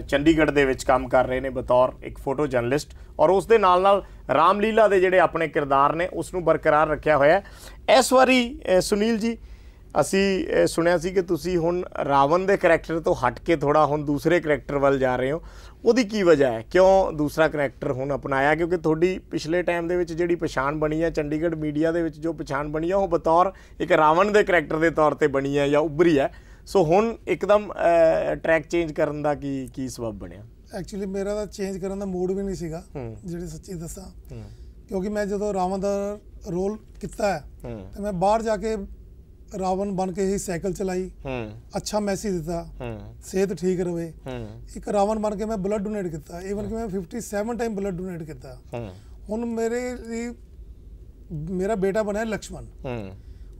S1: ਚੰਡੀਗੜ੍ਹ ਦੇ ਵਿੱਚ ਕੰਮ ਕਰ ਰਹੇ ਨੇ ਬਤੌਰ ਇੱਕ ਫੋਟੋ ਜਰਨਲਿਸਟ ਔਰ ਉਸ ਦੇ ਨਾਲ ਨਾਲ ਰਾਮਲੀਲਾ ਦੇ ਜਿਹੜੇ ਆਪਣੇ ਕਿਰਦਾਰ ਨੇ ਉਸ ਨੂੰ ਬਰਕਰਾਰ ਰੱਖਿਆ ਹੋਇਆ ਹੈ ਇਸ ਵਾਰੀ ਸੁਨੀਲ ਜੀ ਅਸੀਂ ਸੁਣਿਆ ਸੀ ਕਿ ਤੁਸੀਂ ਹੁਣ ਰਾਵਣ ਦੇ ਕੈਰੈਕਟਰ ਤੋਂ ਹਟ ਕੇ ਥੋੜਾ ਹੁਣ ਦੂਸਰੇ ਕੈਰੈਕਟਰ ਵੱਲ ਜਾ ਰਹੇ ਹੋ ਉਹਦੀ ਕੀ ਵਜ੍ਹਾ ਹੈ ਕਿਉਂ ਦੂਸਰਾ ਕੈਰੈਕਟਰ ਹੁਣ ਅਪਣਾਇਆ ਕਿਉਂਕਿ ਤੁਹਾਡੀ ਪਿਛਲੇ ਟਾਈਮ ਦੇ ਵਿੱਚ ਜਿਹੜੀ ਪਛਾਣ ਬਣੀ ਹੈ ਚੰਡੀਗੜ੍ਹ ਮੀਡੀਆ ਦੇ ਵਿੱਚ ਜੋ ਪਛਾਣ ਬਣੀ ਹੈ ਉਹ ਬਤੌਰ ਇੱਕ ਰਾਵਣ ਦੇ ਕੈਰੈਕਟਰ ਦੇ ਤੌਰ ਤੇ ਬਣੀ ਹੈ ਜਾਂ ਉੱਭਰੀ ਹੈ ਸੋ ਹੁਣ ਇੱਕਦਮ ਟਰੈਕ ਚੇਂਜ ਕਰਨ ਦਾ ਕੀ ਕੀ ਸਬਬ ਬਣਿਆ
S2: ਐਕਚੁਅਲੀ ਮੇਰਾ ਤਾਂ ਚੇਂਜ ਕਰਨ ਦਾ ਮੂਡ ਵੀ ਨਹੀਂ ਸੀਗਾ ਜਿਹੜੀ ਸੱਚੀ ਦੱਸਾਂ ਕਿਉਂਕਿ ਮੈਂ ਜਦੋਂ ਰਾਵਣ ਦਾ ਰੋਲ ਕੀਤਾ ਹੈ ਤੇ ਮੈਂ ਬਾਹਰ ਜਾ ਕੇ ਰਾਵਣ ਬਣ ਕੇ ਹੀ ਸਾਈਕਲ ਚਲਾਈ ਹੂੰ ਅੱਛਾ ਮੈਸੇਜ ਦਿੱਤਾ ਹੂੰ ਸਿਹਤ ਠੀਕ ਰਵੇ ਹੂੰ ਇੱਕ ਰਾਵਣ ਬਣ ਕੇ ਮੈਂ ਬਲੱਡ ਡੋਨੇਟ ਕੀਤਾ ਇਵਨ ਕਿ ਮੈਂ 57 ਟਾਈਮ ਬਲੱਡ ਡੋਨੇਟ ਕੀਤਾ ਹੂੰ ਹੁਣ ਮੇਰੇ ਲਈ ਮੇਰਾ ਬੇਟਾ ਬਣਿਆ ਲਕਸ਼ਮਣ ਹੂੰ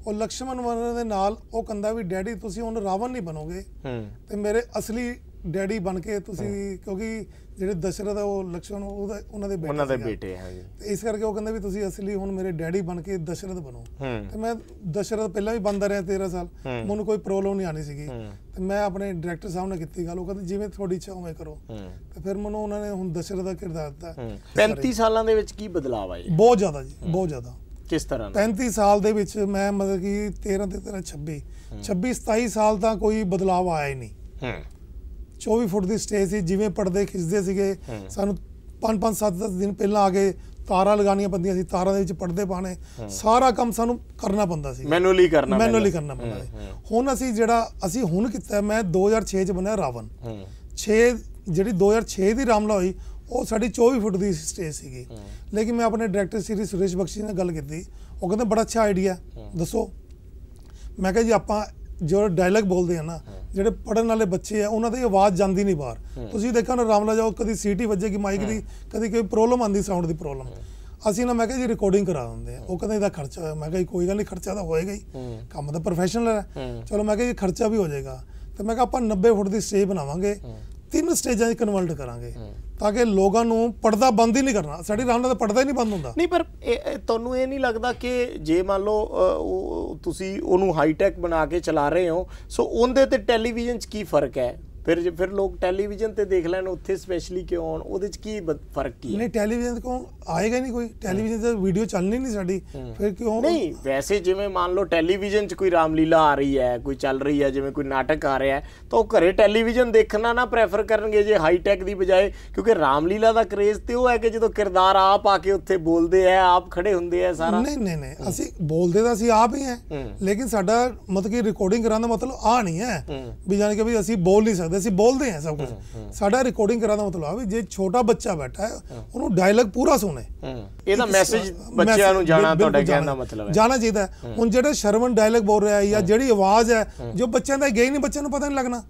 S2: ਉਹ ਲਕਸ਼ਮਣ ਬਣਨ ਦੇ ਨਾਲ ਉਹ ਕੰਦਾ ਵੀ ਡੈਡੀ ਤੁਸੀਂ ਹੁਣ ਰਾਵਣ ਨਹੀਂ ਬਣੋਗੇ ਹੂੰ ਤੇ ਮੇਰੇ ਅਸਲੀ ਡੈਡੀ ਬਣ ਕੇ ਤੁਸੀਂ ਕਿਉਂਕਿ ਜਿਹੜੇ ਦਸ਼ਰਥ ਉਹ ਲਕਸ਼ਮਣ ਉਹਦਾ ਉਹਨਾਂ ਦੇ ਬੇਟੇ ਉਹਨਾਂ ਦੇ ਬੇਟੇ ਹਾਂ ਜੀ ਇਸ ਕਰਕੇ ਉਹ ਕਹਿੰਦੇ ਵੀ ਤੁਸੀਂ ਅਸਲੀ ਹੁਣ ਮੇਰੇ ਡੈਡੀ ਬਣ ਕੇ ਦਸ਼ਰਥ ਬਣੋ ਤੇ ਮੈਂ ਦਸ਼ਰਥ ਪਹਿਲਾਂ ਵੀ ਬੰਦਾ ਰਿਹਾ 13 ਸਾਲ ਮੈਨੂੰ ਕੋਈ ਪ੍ਰੋਬਲਮ ਨਹੀਂ ਆਣੀ ਸੀਗੀ ਤੇ ਮੈਂ ਆਪਣੇ ਡਾਇਰੈਕਟਰ ਸਾਹਿਬ ਨਾਲ ਕੀਤੀ ਗੱਲ ਉਹ ਕਹਿੰਦੇ ਜਿਵੇਂ ਤੁਹਾਡੀ ਇੱਛਾ ਹੋਵੇ ਕਰੋ ਤੇ ਫਿਰ ਮੈਨੂੰ ਉਹਨਾਂ ਨੇ ਹੁਣ ਦਸ਼ਰਥ ਦਾ ਕਿਰਦਾਰ ਦਿੱਤਾ 35 ਸਾਲਾਂ ਦੇ ਵਿੱਚ
S1: ਕੀ ਬਦਲਾਅ ਆਇਆ ਬਹੁਤ ਜ਼ਿਆਦਾ ਜੀ ਬਹੁਤ ਜ਼ਿਆਦਾ ਕਿਸ ਤਰ੍ਹਾਂ
S2: 35 ਸਾਲ ਦੇ ਵਿੱਚ ਮੈਂ ਮਤਲਬ ਕਿ 13 ਤੇ 13 26 26 27 ਸਾਲ ਤਾਂ ਕੋਈ ਬਦਲਾਅ ਆਇਆ ਹੀ
S3: ਨਹੀਂ
S2: 24 ਫੁੱਟ ਦੀ ਸਟੇਜ ਸੀ ਜਿਵੇਂ ਪਰਦੇ ਖਿੱਚਦੇ ਸੀਗੇ ਸਾਨੂੰ 5-5 7-7 ਦਿਨ ਪਹਿਲਾਂ ਆ ਕੇ ਤਾਰਾਂ ਲਗਾਣੀਆਂ ਪੈਂਦੀਆਂ ਸੀ ਤਾਰਾਂ ਦੇ ਵਿੱਚ ਪਰਦੇ ਪਾਣੇ ਸਾਰਾ ਕੰਮ ਸਾਨੂੰ ਕਰਨਾ ਪੈਂਦਾ ਸੀ ਮੈਨੂਅਲੀ ਕਰਨਾ ਮੈਨੂਅਲੀ ਕਰਨਾ ਪੈਂਦਾ ਸੀ ਹੁਣ ਅਸੀਂ ਜਿਹੜਾ ਅਸੀਂ ਹੁਣ ਕੀਤਾ ਮੈਂ 2006 ਚ ਬਣਿਆ ਰਾਵਣ 6 ਜਿਹੜੀ 2006 ਦੀ ਰਾਮਲਾ ਹੋਈ ਉਹ ਸਾਡੀ 24 ਫੁੱਟ ਦੀ ਸਟੇਜ ਸੀਗੀ ਲੇਕਿਨ ਮੈਂ ਆਪਣੇ ਡਾਇਰੈਕਟਰ ਸ੍ਰੀ ਸੁਰੇਸ਼ ਬਖਸ਼ੀ ਨਾਲ ਗੱਲ ਕੀਤੀ ਉਹ ਕਹਿੰਦੇ ਬੜਾ ਅੱਛਾ ਆਈਡੀਆ ਦੱਸੋ ਮੈਂ ਕਿਹਾ ਜੀ ਆਪਾਂ ਜੋ ਡਾਇਲੌਗ ਬੋਲਦੇ ਆ ਨਾ ਜਿਹੜੇ ਪੜਨ ਵਾਲੇ ਬੱਚੇ ਆ ਉਹਨਾਂ ਦੀ ਆਵਾਜ਼ ਜਾਂਦੀ ਨਹੀਂ ਬਾਹਰ ਤੁਸੀਂ ਦੇਖੋ ਨਾ ਰਾਮਲਾ ਜਾਓ ਕਦੀ ਸੀਟੀ ਵੱਜੇਗੀ ਮਾਈਕ ਦੀ ਕਦੀ ਕੋਈ ਪ੍ਰੋਬਲਮ ਆਂਦੀ ਸਾਊਂਡ ਦੀ ਪ੍ਰੋਬਲਮ ਅਸੀਂ ਨਾ ਮੈਂ ਕਿਹਾ ਜੀ ਰਿਕਾਰਡਿੰਗ ਕਰਾ ਦਿੰਦੇ ਆ ਉਹ ਕਹਿੰਦੇ ਇਹਦਾ ਖਰਚਾ ਮੈਂ ਕਿਹਾ ਕੋਈ ਗੱਲ ਨਹੀਂ ਖਰਚਾ ਤਾਂ ਹੋਏਗਾ ਹੀ ਕੰਮ ਤਾਂ ਪ੍ਰੋਫੈਸ਼ਨਲ ਹੈ ਚਲੋ ਮੈਂ ਕਿਹਾ ਜੀ ਖਰਚਾ ਵੀ ਹੋ ਜਾਏਗਾ ਤੇ ਮੈਂ ਕਿਹਾ ਆਪਾਂ 90 ਫੁੱਟ ਦੀ ਸਟੇਜ ਬਣਾਵਾਂਗੇ ਤਿੰਨ ਸਟੇਜਾਂ 'ਚ ਕਨਵਰਟ ਕਰਾਂਗੇ ਤਾਂ ਕਿ ਲੋਕਾਂ ਨੂੰ ਪੜਦਾ ਬੰਦ ਹੀ ਨਹੀਂ ਕਰਨਾ ਸਾਡੀ ਰਾਮ ਨਾਲ ਪੜਦਾ ਹੀ ਨਹੀਂ ਬੰਦ ਹੁੰਦਾ
S1: ਨਹੀਂ ਪਰ ਤੁਹਾਨੂੰ ਇਹ ਨਹੀਂ ਲੱਗਦਾ ਕਿ ਜੇ ਮੰਨ ਲਓ ਤੁਸੀਂ ਉਹਨੂੰ ਹਾਈ ਟੈਕ ਬਣਾ ਕੇ ਚਲਾ ਰਹੇ ਹੋ ਸੋ ਉਹਦੇ ਤੇ ਟੈਲੀਵਿਜ਼ਨ 'ਚ ਕੀ ਫਰਕ ਹੈ ਫਿਰ ਫਿਰ ਲੋਕ ਟੈਲੀਵਿਜ਼ਨ ਤੇ ਦੇਖ ਲੈਣ ਉੱਥੇ ਸਪੈਸ਼ਲੀ ਕਿਉਂ ਆਉਣ ਉਹਦੇ ਚ ਕੀ ਫਰਕ ਕੀ ਹੈ
S2: ਨਹੀਂ ਟੈਲੀਵਿਜ਼ਨ ਤੋਂ ਆਏਗਾ ਨਹੀਂ ਕੋਈ ਟੈਲੀਵਿਜ਼ਨ ਤੇ ਵੀਡੀਓ ਚੱਲਣੀ ਨਹੀਂ ਸਾਡੀ ਫਿਰ ਕਿਉਂ ਨਹੀਂ
S1: ਵੈਸੇ ਜਿਵੇਂ ਮੰਨ ਲਓ ਟੈਲੀਵਿਜ਼ਨ 'ਚ ਕੋਈ ਰਾਮਲੀਲਾ ਆ ਰਹੀ ਹੈ ਕੋਈ ਚੱਲ ਰਹੀ ਹੈ ਜਿਵੇਂ ਕੋਈ ਨਾਟਕ ਆ ਰਿਹਾ ਹੈ ਤਾਂ ਉਹ ਘਰੇ ਟੈਲੀਵਿਜ਼ਨ ਦੇਖਣਾ ਨਾ ਪ੍ਰੈਫਰ ਕਰਨਗੇ ਜੇ ਹਾਈ ਟੈਕ ਦੀ ਬਜਾਏ ਕਿਉਂਕਿ ਰਾਮਲੀਲਾ ਦਾ ਕਰੇਜ਼ ਤੇ ਉਹ ਹੈ ਕਿ ਜਦੋਂ ਕਿਰਦਾਰ ਆਪ ਆ ਕੇ ਉੱਥੇ ਬੋਲਦੇ ਆ ਆਪ ਖੜੇ ਹੁੰਦੇ ਆ ਸਾਰਾ ਨਹੀਂ ਨਹੀਂ
S2: ਨਹੀਂ ਅਸੀਂ ਬੋਲਦੇ ਤਾਂ ਅਸੀਂ ਆਪ ਹੀ ਹੈ ਲੇਕਿਨ ਸਾਡਾ ਮਤਲਬ ਕਿ ਰਿਕਾਰਡਿੰਗ ਕਰਨ ਦਾ ਮਤਲਬ ਆ ਨਹੀਂ ਹੈ ਵੀ ਜਾਨ ਕਿ ਵੀ ਅਸੀਂ ਬੋਲ ਨਹੀਂ ਸਕਦੇ ਕਰਦੇ ਅਸੀਂ ਬੋਲਦੇ ਹਾਂ ਸਭ ਕੁਝ ਸਾਡਾ ਰਿਕਾਰਡਿੰਗ ਕਰਾ ਦਾ ਮਤਲਬ ਆ ਵੀ ਜੇ ਛੋਟਾ ਬੱਚਾ ਬੈਠਾ ਹੈ ਉਹਨੂੰ ਡਾਇਲੌਗ ਪੂਰਾ ਸੁਣੇ ਇਹਦਾ ਮੈਸੇਜ ਬੱਚਿਆਂ ਨੂੰ ਜਾਣਾ ਤੁਹਾਡੇ ਕਹਿਣ ਦਾ ਮਤਲਬ ਹੈ ਜਾਣਾ ਚਾਹੀਦਾ ਹੁਣ ਜਿਹੜੇ ਸ਼ਰਮਨ ਡਾਇਲੌਗ ਬੋਲ ਰਿਹਾ ਹੈ ਜਾਂ ਜਿਹੜੀ ਆਵਾਜ਼ ਹੈ ਜੋ ਬੱਚਿਆਂ ਦਾ ਗਈ ਨਹੀਂ ਬੱਚਿਆਂ ਨੂੰ ਪਤਾ ਨਹੀਂ ਲੱਗਣਾ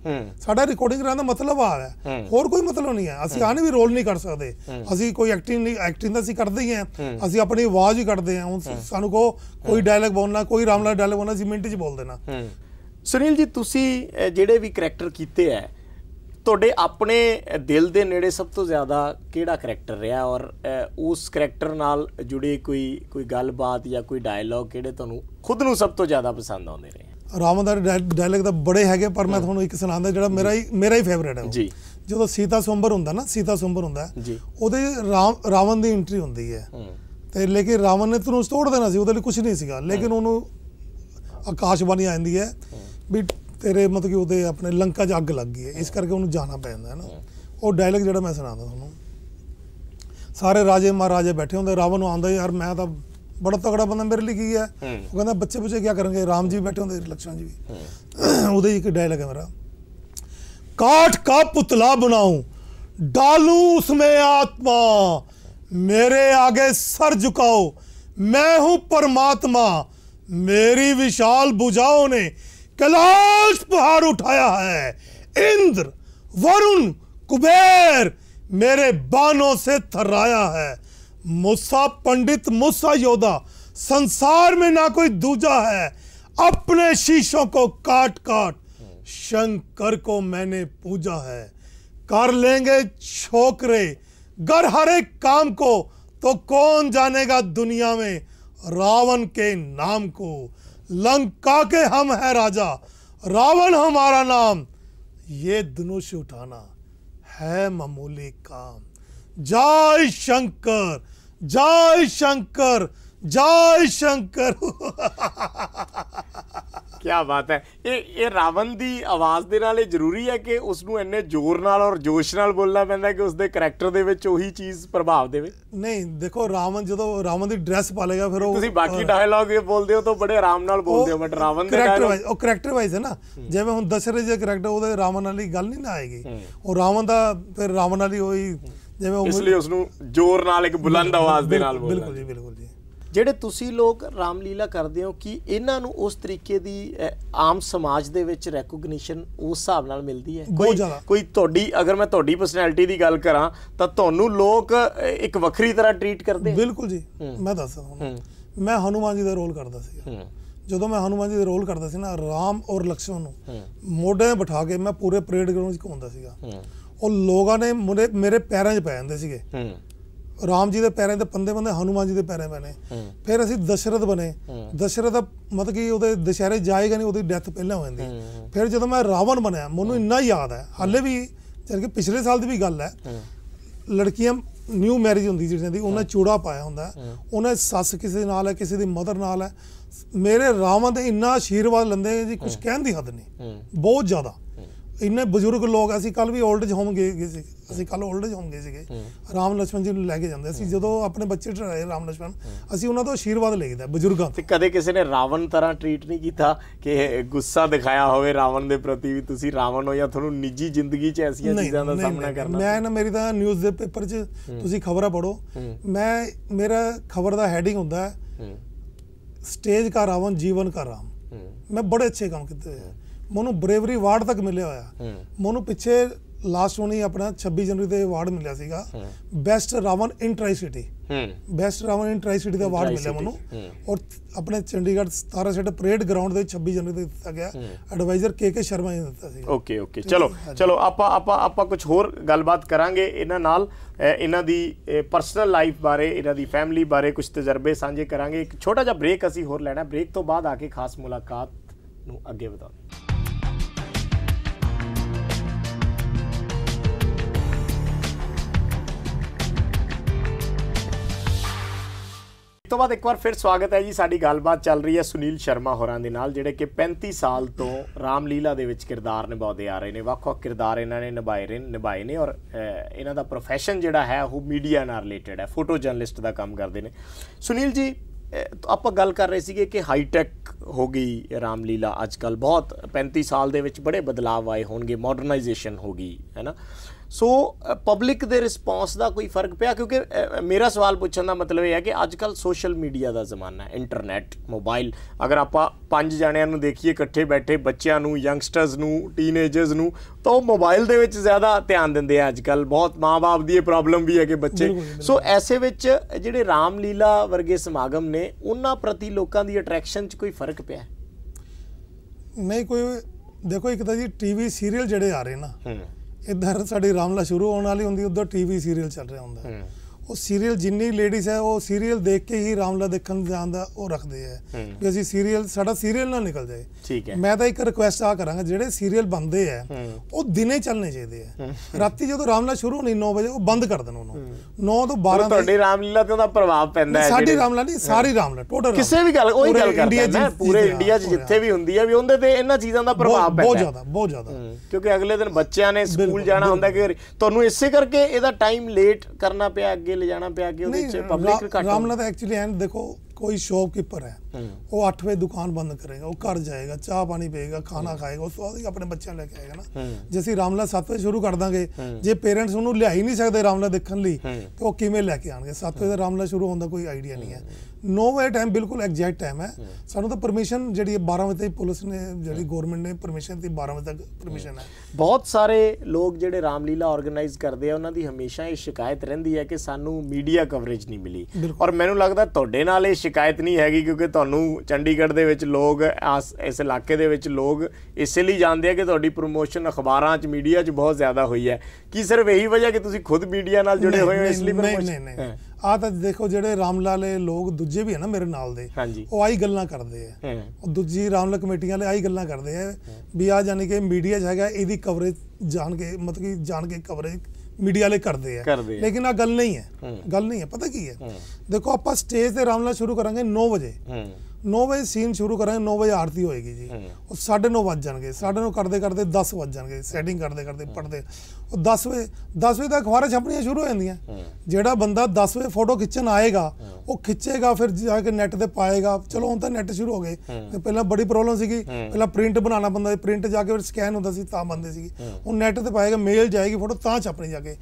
S2: ਸਾਡਾ ਰਿਕਾਰਡਿੰਗ ਕਰਾਉਣ ਦਾ ਮਤਲਬ ਆ ਹੈ ਹੋਰ ਕੋਈ ਮਤਲਬ ਨਹੀਂ ਹੈ ਅਸੀਂ ਆਣ ਵੀ ਰੋਲ ਨਹੀਂ ਕਰ ਸਕਦੇ ਅਸੀਂ ਕੋਈ ਐਕਟਿੰਗ ਨਹੀਂ ਐਕਟਿੰਗ ਦਾ ਅਸੀਂ ਕਰਦੇ ਹੀ ਆ ਅਸੀਂ ਆਪਣੀ ਆਵਾਜ਼ ਹੀ ਕੱਢਦੇ ਹਾਂ ਸਾਨੂੰ ਕੋਈ ਡਾਇਲੌਗ ਬੋਲਣਾ ਕੋਈ ਰਾਮਲਾ ਡਾਇਲੌਗ ਬੋਲਣਾ ਅਸੀਂ ਮਿੰਟ 'ਚ ਬੋਲ ਦੇਣਾ
S1: ਸੁਨੀਲ ਜੀ ਤੁਸੀਂ ਜਿਹੜੇ ਵੀ ਕੈਰੈਕਟਰ ਕੀਤੇ ਐ ਤੁਹਾਡੇ ਆਪਣੇ ਦਿਲ ਦੇ ਨੇੜੇ ਸਭ ਤੋਂ ਜ਼ਿਆਦਾ ਕਿਹੜਾ ਕੈਰੈਕਟਰ ਰਿਹਾ ਔਰ ਉਸ ਕੈਰੈਕਟਰ ਨਾਲ ਜੁੜੀ ਕੋਈ ਕੋਈ ਗੱਲਬਾਤ ਜਾਂ ਕੋਈ ਡਾਇਲੌਗ ਕਿਹੜੇ ਤੁਹਾਨੂੰ ਖੁਦ ਨੂੰ ਸਭ ਤੋਂ ਜ਼ਿਆਦਾ ਪਸੰਦ ਆਉਂਦੇ ਨੇ
S2: ਰਾਮਦਾਰ ਡਾਇਲੌਗ ਤਾਂ ਬੜੇ ਹੈਗੇ ਪਰ ਮੈਂ ਤੁਹਾਨੂੰ ਇੱਕ ਸੁਣਾਉਂਦਾ ਜਿਹੜਾ ਮੇਰਾ ਹੀ ਮੇਰਾ ਹੀ ਫੇਵਰੇਟ ਹੈ ਜੀ ਜਦੋਂ ਸੀਤਾ ਸੁੰਬਰ ਹੁੰਦਾ ਨਾ ਸੀਤਾ ਸੁੰਬਰ ਹੁੰਦਾ ਉਹਦੇ ਰਾਮ ਰਾਵਣ ਦੀ ਐਂਟਰੀ ਹੁੰਦੀ ਹੈ ਤੇ ਲੇਕਿਨ ਰਾਵਣ ਨੇ ਤੁਹਾਨੂੰ ਤੋੜ ਦੇਣਾ ਸੀ ਉਹਦੇ ਲਈ ਕੁਝ ਨਹੀਂ ਸੀਗਾ ਲੇਕਿਨ ਉਹਨੂੰ ਆਕਾਸ਼ਵਾਨੀ ਆ ਜਾਂਦੀ ਹੈ ਵੀ ਤੇਰੇ ਮਤਲਬ ਕਿ ਉਹਦੇ ਆਪਣੇ ਲੰਕਾ 'ਚ ਅੱਗ ਲੱਗ ਗਈ ਹੈ ਇਸ ਕਰਕੇ ਉਹਨੂੰ ਜਾਣਾ ਪੈਂਦਾ ਹੈ ਨਾ ਉਹ ਡਾਇਲੌਗ ਜਿਹੜਾ ਮੈਂ ਸੁਣਾਉਂਦਾ ਤੁਹਾਨੂੰ ਸਾਰੇ ਰਾਜੇ ਮਹਾਰਾਜੇ ਬੈਠੇ ਹੁੰਦੇ ਰਾਵਣ ਨੂੰ ਆਉਂਦਾ ਯਾਰ ਮੈਂ ਤਾਂ ਬੜਾ ਤਗੜਾ ਬੰਦਾ ਮੇਰੇ ਲਈ ਕੀ ਹੈ ਉਹ ਕਹਿੰਦਾ ਬੱਚੇ ਪੁੱਛੇ ਕੀ ਕਰਨਗੇ ਰਾਮ ਜੀ ਬੈਠੇ ਹੁੰਦੇ ਲਕਸ਼ਮਣ ਜੀ ਵੀ ਉਹਦੇ ਇੱਕ ਡਾਇਲੌਗ ਹੈ ਮੇਰਾ ਕਾਠ ਕਾ ਪੁਤਲਾ ਬਣਾਉ ਡਾਲੂ ਉਸਮੇ ਆਤਮਾ ਮੇਰੇ ਅੱਗੇ ਸਰ ਝੁਕਾਓ ਮੈਂ ਹੂੰ ਪਰਮਾਤਮਾ ਮੇਰੀ ਵਿਸ਼ਾਲ 부ਜਾਓ ਨੇ कैलाश पहाड़ उठाया है इंद्र वरुण कुबेर मेरे बानों से थर्राया है मुसा पंडित मुसा योदा संसार में ना कोई दूजा है अपने शीशों को काट काट शंकर को मैंने पूजा है कर लेंगे छोकरे गर हर एक काम को तो कौन जानेगा दुनिया में रावण के नाम को लंका के हम है राजा रावण हमारा नाम ये धनुष उठाना है मामूली काम जय शंकर जय शंकर जय शंकर
S1: ਕੀ ਬਾਤ ਹੈ ਇਹ ਇਹ ਰਾਵਣ ਦੀ ਆਵਾਜ਼ ਦੇ ਨਾਲ ਇਹ ਜ਼ਰੂਰੀ ਹੈ ਕਿ ਉਸ ਨੂੰ ਇੰਨੇ ਜ਼ੋਰ ਨਾਲ ਔਰ ਜੋਸ਼ ਨਾਲ ਬੋਲਣਾ ਪੈਂਦਾ ਕਿ ਉਸ ਦੇ ਕੈਰੈਕਟਰ ਦੇ ਵਿੱਚ ਉਹੀ ਚੀਜ਼ ਪ੍ਰਭਾਵ ਦੇਵੇ
S2: ਨਹੀਂ ਦੇਖੋ ਰਾਵਣ ਜਦੋਂ ਰਾਵਣ ਦੀ ਡਰੈਸ ਪਾ ਲੇਗਾ ਫਿਰ ਉਹ ਤੁਸੀਂ ਬਾਕੀ
S1: ਡਾਇਲੌਗ ਇਹ ਬੋਲਦੇ ਹੋ ਤਾਂ ਬੜੇ ਆਰਾਮ ਨਾਲ ਬੋਲਦੇ ਹੋ ਬਟ ਰਾਵਣ ਦੇ ਵਾਈਜ਼
S2: ਉਹ ਕੈਰੈਕਟਰ ਵਾਈਜ਼ ਹੈ ਨਾ ਜਿਵੇਂ ਹੁਣ ਦਸ਼ਰੇ ਦੇ ਕੈਰੈਕਟਰ ਉਹਦੇ ਰਾਵਣ ਵਾਲੀ ਗੱਲ ਨਹੀਂ ਨਾ ਆਏਗੀ ਉਹ ਰਾਵਣ ਦਾ ਫਿਰ ਰਾਵਣ ਵਾਲੀ ਉਹੀ ਜਿਵੇਂ ਇਸ ਲਈ ਉਸ ਨੂੰ
S1: ਜ਼ੋਰ ਨਾਲ ਇੱਕ ਬੁਲੰਦ ਆਵਾਜ਼ ਦੇ ਨਾਲ ਬੋਲਣਾ ਬਿਲਕੁਲ ਜੀ ਬਿਲਕੁਲ ਜੀ ਜਿਹੜੇ ਤੁਸੀਂ ਲੋਕ ਰਾਮਲੀਲਾ ਕਰਦੇ ਹੋ ਕਿ ਇਹਨਾਂ ਨੂੰ ਉਸ ਤਰੀਕੇ ਦੀ ਆਮ ਸਮਾਜ ਦੇ ਵਿੱਚ ਰੈਕੋਗਨੀਸ਼ਨ ਉਸ ਹਿਸਾਬ ਨਾਲ ਮਿਲਦੀ ਹੈ ਕੋਈ ਕੋਈ ਤੁਹਾਡੀ ਅਗਰ ਮੈਂ ਤੁਹਾਡੀ ਪਰਸਨੈਲਿਟੀ ਦੀ ਗੱਲ ਕਰਾਂ ਤਾਂ ਤੁਹਾਨੂੰ ਲੋਕ ਇੱਕ ਵੱਖਰੀ ਤਰ੍ਹਾਂ ਟ੍ਰੀਟ ਕਰਦੇ ਬਿਲਕੁਲ ਜੀ ਮੈਂ
S2: ਦੱਸਦਾ ਮੈਂ ਹਨੂਮਾਨ ਜੀ ਦਾ ਰੋਲ ਕਰਦਾ ਸੀ ਜਦੋਂ ਮੈਂ ਹਨੂਮਾਨ ਜੀ ਦਾ ਰੋਲ ਕਰਦਾ ਸੀ ਨਾ ਰਾਮ ਔਰ ਲਕਸ਼ਮਣ ਨੂੰ ਮੋਢੇ ਬਿਠਾ ਕੇ ਮੈਂ ਪੂਰੇ ਪਰੇਡ ਗਰਾਉਂਡ ਵਿੱਚ ਘੁੰਮਦਾ ਸੀਗਾ ਉਹ ਲੋਕਾਂ ਨੇ ਮੇਰੇ ਪੈਰਾਂ 'ਚ ਪੈ ਜਾਂਦੇ ਸੀਗੇ ਰਾਮ ਜੀ ਦੇ ਪੈਰਾਂ ਤੇ ਪੰਦੇ ਬੰਦੇ ਹਨੂਮਾਨ ਜੀ ਦੇ ਪੈਰਾਂ ਬਣੇ ਫਿਰ ਅਸੀਂ ਦਸ਼ਰਥ ਬਣੇ ਦਸ਼ਰਥ ਦਾ ਮਤ ਕੀ ਉਹਦੇ ਦਸ਼ਹਿਰੇ ਜਾਏਗਾ ਨਹੀਂ ਉਹਦੀ ਡੈਥ ਪਹਿਲਾਂ ਹੋ
S3: ਜਾਂਦੀ
S2: ਫਿਰ ਜਦੋਂ ਮੈਂ ਰਾਵਣ ਬਣਿਆ ਮੈਨੂੰ ਇੰਨਾ ਯਾਦ ਹੈ ਹਾਲੇ ਵੀ ਜਦ ਕਿ ਪਿਛਲੇ ਸਾਲ ਦੀ ਵੀ ਗੱਲ ਹੈ ਲੜਕੀਆਂ ਨਿਊ ਮੈਰਿਜ ਹੁੰਦੀ ਜਿਹੜੀਆਂ ਦੀ ਉਹਨਾਂ ਚੂੜਾ ਪਾਇਆ ਹੁੰਦਾ ਉਹਨਾਂ ਸੱਸ ਕਿਸੇ ਨਾਲ ਹੈ ਕਿਸੇ ਦੀ ਮਦਰ ਨਾਲ ਹੈ ਮੇਰੇ ਰਾਵਣ ਦੇ ਇੰਨਾ ਆਸ਼ੀਰਵਾਦ ਲੰਦੇ ਜੀ ਕੁਝ ਕਹਿਣ ਦੀ ਹੱਦ ਨਹੀਂ ਬਹੁਤ ਜ਼ਿਆਦਾ ਇੰਨੇ ਬਜ਼ੁਰਗ ਲੋਕ ਅਸੀਂ ਕੱਲ ਵੀ 올ਡ ਏਜ ਹੋਮ ਗਏ ਸੀ ਅਸੀਂ ਕੱਲ ਓਲਡ ਏਜ ਹੋਮ ਗਏ ਸੀਗੇ ਰਾਮ ਲక్ష్మణ ਜੀ ਨੂੰ ਲੈ ਕੇ ਜਾਂਦੇ ਅਸੀਂ ਜਦੋਂ ਆਪਣੇ ਬੱਚੇ ਟਰਾਏ ਰਾਮ ਲక్ష్మణ ਅਸੀਂ ਉਹਨਾਂ ਤੋਂ ਆਸ਼ੀਰਵਾਦ ਲਈਦਾ ਬਜ਼ੁਰਗਾਂ
S1: ਤੇ ਕਦੇ ਕਿਸੇ ਨੇ ਰਾਵਣ ਤਰ੍ਹਾਂ ਟ੍ਰੀਟ ਨਹੀਂ ਕੀਤਾ ਕਿ ਗੁੱਸਾ ਦਿਖਾਇਆ ਹੋਵੇ ਰਾਵਣ ਦੇ ਪ੍ਰਤੀ ਵੀ ਤੁਸੀਂ ਰਾਵਣ ਹੋ ਜਾਂ ਤੁਹਾਨੂੰ ਨਿੱਜੀ ਜ਼ਿੰਦਗੀ 'ਚ ਐਸੀਆਂ ਚੀਜ਼ਾਂ ਦਾ ਸਾਹਮਣਾ ਕਰਨਾ ਮੈਂ ਨਾ
S2: ਮੇਰੀ ਤਾਂ ਨਿਊਜ਼ ਦੇ ਪੇਪਰ 'ਚ ਤੁਸੀਂ ਖਬਰਾਂ ਪੜੋ ਮੈਂ ਮੇਰਾ ਖਬਰ ਦਾ ਹੈਡਿੰਗ ਹੁੰਦਾ ਹੈ ਸਟੇਜ ਕਾ ਰਾਵਣ ਜੀਵਨ ਕਾ ਰਾਮ ਮੈਂ ਬੜੇ ਅੱਛੇ ਕੰਮ ਕੀਤੇ ਹੋਏ ਮੈਨੂੰ ਬਰੇਵਰੀ ਵਾਰਡ ਤੱਕ ਮਿਲਿਆ ਹੋਇਆ ਮੈਨੂੰ ਪਿੱਛੇ ਲਾਸਟ ਉਹਨੇ ਆਪਣਾ 26 ਜਨਵਰੀ ਤੇ ਅਵਾਰਡ ਮਿਲਿਆ ਸੀਗਾ best Ravan in tricity best Ravan in tricity ਦਾ ਅਵਾਰਡ ਮਿਲਿਆ ਮਨੂੰ ਔਰ ਆਪਣੇ ਚੰਡੀਗੜ੍ਹ 17 ਸੈਟ ਪਰੇਡ ਗਰਾਊਂਡ ਦੇ 26 ਜਨਵਰੀ ਤੇ ਦਿੱਤਾ ਗਿਆ ਐਡਵਾਈਜ਼ਰ ਕੇ ਕੇ ਸ਼ਰਮਾ ਨੇ ਦਿੱਤਾ
S1: ਸੀ ਓਕੇ ਓਕੇ ਚਲੋ ਚਲੋ ਆਪਾਂ ਆਪਾਂ ਆਪਾਂ ਕੁਝ ਹੋਰ ਗੱਲਬਾਤ ਕਰਾਂਗੇ ਇਹਨਾਂ ਨਾਲ ਇਹਨਾਂ ਦੀ ਪਰਸਨਲ ਲਾਈਫ ਬਾਰੇ ਇਹਨਾਂ ਦੀ ਫੈਮਿਲੀ ਬਾਰੇ ਕੁਝ ਤਜਰਬੇ ਸਾਂਝੇ ਕਰਾਂਗੇ ਇੱਕ ਛੋਟਾ ਜਿਹਾ ਬ੍ਰੇਕ ਅਸੀਂ ਹੋਰ ਲੈਣਾ ਬ੍ਰੇਕ ਤੋਂ ਬਾਅਦ ਆ ਕੇ ਖਾਸ ਮੁਲਾਕਾਤ ਨੂੰ ਅੱਗੇ ਵਧਾਉਂਦੇ ਤੋਂ ਬਾਅਦ ਇੱਕ ਵਾਰ ਫਿਰ ਸਵਾਗਤ ਹੈ ਜੀ ਸਾਡੀ ਗੱਲਬਾਤ ਚੱਲ ਰਹੀ ਹੈ ਸੁਨੀਲ ਸ਼ਰਮਾ ਹੋਰਾਂ ਦੇ ਨਾਲ ਜਿਹੜੇ ਕਿ 35 ਸਾਲ ਤੋਂ ਰਾਮਲੀਲਾ ਦੇ ਵਿੱਚ ਕਿਰਦਾਰ ਨਿਭਾਉਂਦੇ ਆ ਰਹੇ ਨੇ ਵੱਖ-ਵੱਖ ਕਿਰਦਾਰ ਇਹਨਾਂ ਨੇ ਨਿਭਾਏ ਰਹੇ ਨਿਭਾਏ ਨੇ ਔਰ ਇਹਨਾਂ ਦਾ profession ਜਿਹੜਾ ਹੈ ਉਹ ਮੀਡੀਆ ਨਾਲ ਰਿਲੇਟਡ ਹੈ ਫੋਟੋ ਜਰਨਲਿਸਟ ਦਾ ਕੰਮ ਕਰਦੇ ਨੇ ਸੁਨੀਲ ਜੀ ਆਪਾਂ ਗੱਲ ਕਰ ਰਹੇ ਸੀਗੇ ਕਿ ਹਾਈ ਟੈਕ ਹੋ ਗਈ ਰਾਮਲੀਲਾ ਅੱਜ ਕੱਲ ਬਹੁਤ 35 ਸਾਲ ਦੇ ਵਿੱਚ ਬੜੇ ਬਦਲਾਅ ਆਏ ਹੋਣਗੇ ਮਾਡਰਨਾਈਜੇਸ਼ਨ ਹੋ ਗਈ ਹੈਨਾ ਸੋ ਪਬਲਿਕ ਦੇ ਰਿਸਪੌਂਸ ਦਾ ਕੋਈ ਫਰਕ ਪਿਆ ਕਿਉਂਕਿ ਮੇਰਾ ਸਵਾਲ ਪੁੱਛਣ ਦਾ ਮਤਲਬ ਇਹ ਹੈ ਕਿ ਅੱਜ ਕੱਲ ਸੋਸ਼ਲ ਮੀਡੀਆ ਦਾ ਜ਼ਮਾਨਾ ਹੈ ਇੰਟਰਨੈਟ ਮੋਬਾਈਲ ਅਗਰ ਆਪਾਂ ਪੰਜ ਜਣਿਆਂ ਨੂੰ ਦੇਖੀਏ ਇਕੱਠੇ ਬੈਠੇ ਬੱਚਿਆਂ ਨੂੰ ਯੰਗਸਟਰਸ ਨੂੰ ਟੀਨੇਜਰਸ ਨੂੰ ਤਾਂ ਉਹ ਮੋਬਾਈਲ ਦੇ ਵਿੱਚ ਜ਼ਿਆਦਾ ਧਿਆਨ ਦਿੰਦੇ ਆ ਅੱਜ ਕੱਲ ਬਹੁਤ ਮਾਪੇ ਦੀ ਇਹ ਪ੍ਰੋਬਲਮ ਵੀ ਹੈ ਕਿ ਬੱਚੇ ਸੋ ਐਸੇ ਵਿੱਚ ਜਿਹੜੇ ਰਾਮਲੀਲਾ ਵਰਗੇ ਸਮਾਗਮ ਨੇ ਉਹਨਾਂ ਪ੍ਰਤੀ ਲੋਕਾਂ ਦੀ ਅਟਰੈਕਸ਼ਨ 'ਚ ਕੋਈ ਫਰਕ ਪਿਆ
S2: ਨਹੀਂ ਕੋਈ ਦੇਖੋ ਇੱਕ ਤਾਂ ਜੀ ਟੀਵੀ ਸੀਰੀਅਲ ਜਿਹੜੇ ਆ ਰਹੇ ਨਾ ਹੂੰ ਇਧਰ ਸਾਡੀ ਰਾਮਲਾ ਸ਼ੁਰੂ ਹੋਣ ਵਾਲੀ ਹੁੰਦੀ ਉਧਰ ਟੀਵੀ ਸੀਰੀਅਲ ਚੱਲ ਰਿਹਾ ਹੁੰਦਾ ਉਹ ਸੀਰੀਅਲ ਜਿੰਨੀ ਲੇਡੀਜ਼ ਹੈ ਉਹ ਸੀਰੀਅਲ ਦੇਖ ਕੇ ਹੀ ਰਾਮਲਾ ਦੇਖਣ ਜਾਂਦਾ ਉਹ ਰੱਖਦੇ ਆ ਕਿ ਅਸੀਂ ਸੀਰੀਅਲ ਸਾਡਾ ਸੀਰੀਅਲ ਨਾ ਨਿਕਲ ਜਾਏ ਠੀਕ ਹੈ ਮੈਂ ਤਾਂ ਇੱਕ ਰਿਕੁਐਸਟ ਆ ਕਰਾਂਗਾ ਜਿਹੜੇ ਸੀਰੀਅਲ ਬੰਦੇ ਆ ਉਹ ਦਿਨੇ ਚੱਲਨੇ ਚਾਹੀਦੇ ਆ ਰਾਤੀ ਜਦੋਂ ਰਾਮਲਾ ਸ਼ੁਰੂ ਹੋਣੀ 9 ਵਜੇ ਉਹ ਬੰਦ ਕਰ ਦੇਣ ਉਹਨੂੰ
S1: 9 ਤੋਂ 12 ਤੱਕ ਤੁਹਾਡੀ ਰਾਮਲੀਲਾ ਤੇ ਉਹਦਾ ਪ੍ਰਭਾਵ ਪੈਂਦਾ ਹੈ ਸਾਡੀ ਰਾਮਲਾ ਨਹੀਂ ਸਾਰੀ ਰਾਮਲਾ ਟੋਟਲ ਕਿਸੇ ਵੀ ਗੱਲ ਉਹੀ ਗੱਲ ਕਰਦਾ ਨਾ ਪੂਰੇ ਇੰਡੀਆ 'ਚ ਜਿੱਥੇ ਵੀ ਹੁੰਦੀ ਹੈ ਵੀ ਉਹਦੇ ਤੇ ਇਹਨਾਂ ਚੀਜ਼ਾਂ ਦਾ ਪ੍ਰਭਾਵ ਪੈਂਦਾ ਬਹੁਤ ਜ਼ਿਆਦਾ ਬਹੁਤ ਜ਼ਿਆਦਾ ਕਿਉਂਕਿ ਅਗਲੇ ਦਿਨ ਬੱਚਿਆਂ ਨੇ ਸਕੂਲ ਜਾਣਾ ਹੁੰਦਾ ਕਿ ਤੁਹਾਨੂੰ ਇਸੇ ਕਰਕੇ ਇਹਦਾ ਟਾਈਮ ਲੇਟ ਕਰਨਾ ਪਿਆ ਅੱਗੇ ਲਿਜਾਣਾ ਜਾਣਾ ਪਿਆ ਕਿ ਉਹਦੇ ਚ ਪਬਲਿਕ ਘੱਟ
S2: ਤਾਂ ਐਕਚੁਅਲੀ ਐਂਡ ਦੇਖੋ ਕੋਈ शॉपकीपर ਹੈ ਉਹ आठ ਦੁਕਾਨ ਬੰਦ ਕਰੇਗਾ ਉਹ ਘਰ ਜਾਏਗਾ ਚਾਹ ਪਾਣੀ ਪੀਏਗਾ ਖਾਣਾ ਖਾਏਗਾ ਉਸ ਤੋਂ ਬਾਅਦ ਆਪਣੇ ਬੱਚਿਆਂ ਲੈ ਕੇ ਆਏਗਾ ਨਾ ਜੇ ਅਸੀਂ ਰਾਮਲਾ 7 ਵਜੇ ਸ਼ੁਰੂ ਕਰ ਦਾਂਗੇ ਜੇ ਪੇਰੈਂਟਸ ਉਹਨੂੰ ਲਿਆ ਹੀ ਨਹੀਂ ਸਕਦੇ ਰਾਮਲਾ ਦੇਖਣ ਲਈ ਤੇ ਉਹ ਕਿਵੇਂ ਲੈ ਕੇ ਆਣਗੇ 7 ਵਜੇ ਦਾ ਰਾਮਲਾ ਸ਼ੁਰੂ ਹੋਣ ਦਾ ਕੋਈ ਆਈਡੀਆ ਨਹੀਂ ਹੈ 9 ਵਜੇ ਟਾਈਮ ਬਿਲਕੁਲ ਐਗਜ਼ੈਕਟ ਟਾਈਮ ਹੈ ਸਾਨੂੰ ਤਾਂ ਪਰਮਿਸ਼ਨ ਜਿਹੜੀ 12 ਵਜੇ ਤੱਕ ਪੁਲਿਸ ਨੇ ਜਿਹੜੀ ਗਵਰਨਮੈਂਟ ਨੇ ਪਰਮਿਸ਼ਨ ਦੀ 12 ਵਜੇ ਤੱਕ
S1: ਪਰਮਿਸ਼ਨ ਹੈ ਬਹੁਤ ਸਾਰੇ ਲੋਕ ਜਿਹੜੇ ਰਾਮਲੀਲਾ ਆਰਗੇਨਾਈਜ਼ ਕਰਦੇ ਆ ਉਹਨਾਂ ਦੀ ਹਮੇਸ਼ਾ ਇਹ ਸ਼ਿਕਾਇਤ ਰਹਿੰਦੀ ਹੈ ਕਿ ਸਾਨੂੰ ਮੀਡੀਆ ਕਵਰੇਜ ਨਹੀਂ ਮਿਲੀ ਔਰ ਮੈਨੂੰ ਲੱਗਦਾ ਤੁਹਾਡੇ ਨਾਲ ਇਹ ਸ਼ਿਕਾਇਤ ਨਹੀਂ ਹੈਗੀ ਕਿਉਂਕਿ ਤੁਹਾਨੂੰ ਚੰਡੀਗੜ੍ਹ ਦੇ ਵਿੱਚ ਲੋਕ ਇਸ ਇਲਾਕੇ ਦੇ ਵਿੱਚ ਲੋਕ ਇਸੇ ਲਈ ਜਾਣਦੇ ਆ ਕਿ ਤੁਹਾਡੀ ਪ੍ਰੋਮੋਸ਼ਨ ਅਖਬਾਰਾਂ 'ਚ ਮੀਡੀਆ 'ਚ ਬਹੁਤ ਜ਼ਿਆਦਾ ਹੋਈ ਹੈ ਕੀ ਸਿਰਫ ਇਹੀ ਵਜ੍ਹਾ ਕਿ ਤੁਸੀਂ ਖੁਦ ਮੀਡੀਆ ਨਾਲ ਜੁੜੇ ਹੋਏ ਹੋ ਇਸ ਲਈ ਪ੍ਰੋਮੋਸ਼ਨ ਨਹੀਂ
S2: ਨਹੀਂ ਆ ਤਾਂ ਦੇਖੋ ਜਿਹੜੇ ਰਾਮਲਾਲੇ ਲੋਕ ਦੂਜੇ ਵੀ ਹਨ ਮੇਰੇ ਨਾਲ ਦੇ ਉਹ ਆਈ ਗੱਲਾਂ ਕਰਦੇ ਆ ਉਹ ਦੂਜੀ ਲਾਲ ਕਮੇਟੀਆਂ ਵਾਲੇ ਆਈ ਗੱਲਾਂ ਕਰਦੇ ਆ ਵੀ ਆ ਜਾਨੀ ਕਿ ਮੀਡੀਆ 'ਚ ਹੈਗਾ ਇਹਦੀ ਕਵਰੇਜ ਜਾਣ ਕੇ ਮਤਲਬ ਕਿ ਜਾਣ ਕੇ ਕਵਰੇਜ ਮੀਡੀਆ ਵਾਲੇ ਕਰਦੇ ਆ ਲੇਕਿਨ ਆ ਗੱਲ ਨਹੀਂ ਹੈ ਗੱਲ ਨਹੀਂ ਹੈ ਪਤਾ ਕੀ ਹੈ ਦੇਖੋ ਆਪਾਂ ਸਟੇਜ ਤੇ ਰਾਮਲਾ ਸ਼ੁਰੂ ਕਰਾਂਗੇ 9 ਵਜੇ 9 ਵਜੇ ਸੀਨ ਸ਼ੁਰੂ ਕਰਾਂਗੇ 9 ਵਜੇ ਆਰਤੀ ਹੋਏਗੀ ਜੀ ਉਹ 9:30 ਵੱਜ ਜਾਣਗੇ 9:30 ਕਰਦੇ ਕਰਦੇ 10 ਵੱਜ ਜਾਣਗੇ ਸੈਟਿੰਗ ਕਰਦੇ ਕਰਦੇ ਪੜਦੇ ਉਹ 10 ਵਜੇ 10 ਵਜੇ ਤੱਕ ਅਖਬਾਰਾਂ ਛਪਣੀਆਂ ਸ਼ੁਰੂ ਹੋ ਜਾਂਦੀਆਂ ਜਿਹੜਾ ਬੰਦਾ 10 ਵਜੇ ਫੋਟੋ ਖਿੱਚਣ ਆਏਗਾ ਉਹ ਖਿੱਚੇਗਾ ਫਿਰ ਜਾ ਕੇ ਨੈਟ ਤੇ ਪਾਏਗਾ ਚਲੋ ਹੁਣ ਤਾਂ ਨੈਟ ਸ਼ੁਰੂ ਹੋ ਗਏ ਪਹਿਲਾਂ ਬੜੀ ਪ੍ਰੋਬਲਮ ਸੀਗੀ ਪਹਿਲਾਂ ਪ੍ਰਿੰਟ ਬਣਾਉਣਾ ਬੰਦਾ ਪ੍ਰਿੰਟ ਜਾ ਕੇ ਫਿਰ ਸਕੈਨ ਹੁੰਦਾ ਸੀ ਤਾਂ ਬੰਦੇ ਸੀ ਹੁਣ ਨੈਟ ਤੇ ਪਾਏਗਾ ਮੇਲ ਜਾਏਗੀ ਫੋਟੋ ਤਾਂ ਛਪਣੀ ਜਾ ਕੇ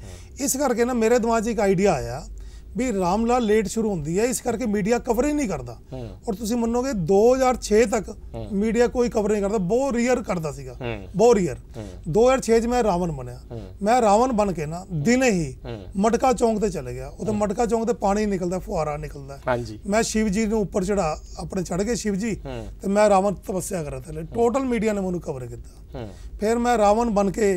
S2: ਇਸ ਕਰਕੇ ਨਾ ਮੇਰੇ ਦਿਮਾਗ 'ਚ ਇੱਕ ਆਈਡੀਆ ਆਇਆ ਵੀ ਰਾਮਲਾ ਲੇਟ ਸ਼ੁਰੂ ਹੁੰਦੀ ਹੈ ਇਸ ਕਰਕੇ ਮੀਡੀਆ ਕਵਰ ਹੀ ਨਹੀਂ ਕਰਦਾ ਔਰ ਤੁਸੀਂ ਮੰਨੋਗੇ 2006 ਤੱਕ ਮੀਡੀਆ ਕੋਈ ਕਵਰ ਨਹੀਂ ਕਰਦਾ ਬਹੁਤ ਰੀਅਰ ਕਰਦਾ ਸੀਗਾ ਬਹੁਤ ਰੀਅਰ 2006 ਚ ਮੈਂ ਰਾਵਣ ਬਣਿਆ ਮੈਂ ਰਾਵਣ ਬਣ ਕੇ ਨਾ ਦਿਨੇ ਹੀ ਮਟਕਾ ਚੌਂਕ ਤੇ ਚਲੇ ਗਿਆ ਤਾਂ ਮਟਕਾ ਚੌਂਕ ਤੇ ਪਾਣੀ ਨਿਕਲਦਾ ਫੁਹਾਰਾ ਨਿਕਲਦਾ ਮੈਂ ਸ਼ਿਵ ਜੀ ਨੂੰ ਉੱਪਰ ਚੜਾ ਆਪਣੇ ਚੜ ਕੇ ਸ਼ਿਵ ਜੀ ਤੇ ਮੈਂ ਰਾਵਣ ਤਪੱਸਿਆ ਕਰ ਰਿਹਾ ਟੋਟਲ ਮੀਡੀਆ ਨੇ ਮੈਨੂੰ ਕਵਰ ਕੀਤਾ ਫਿਰ ਮੈਂ ਰਾਵਣ ਬਣ ਕੇ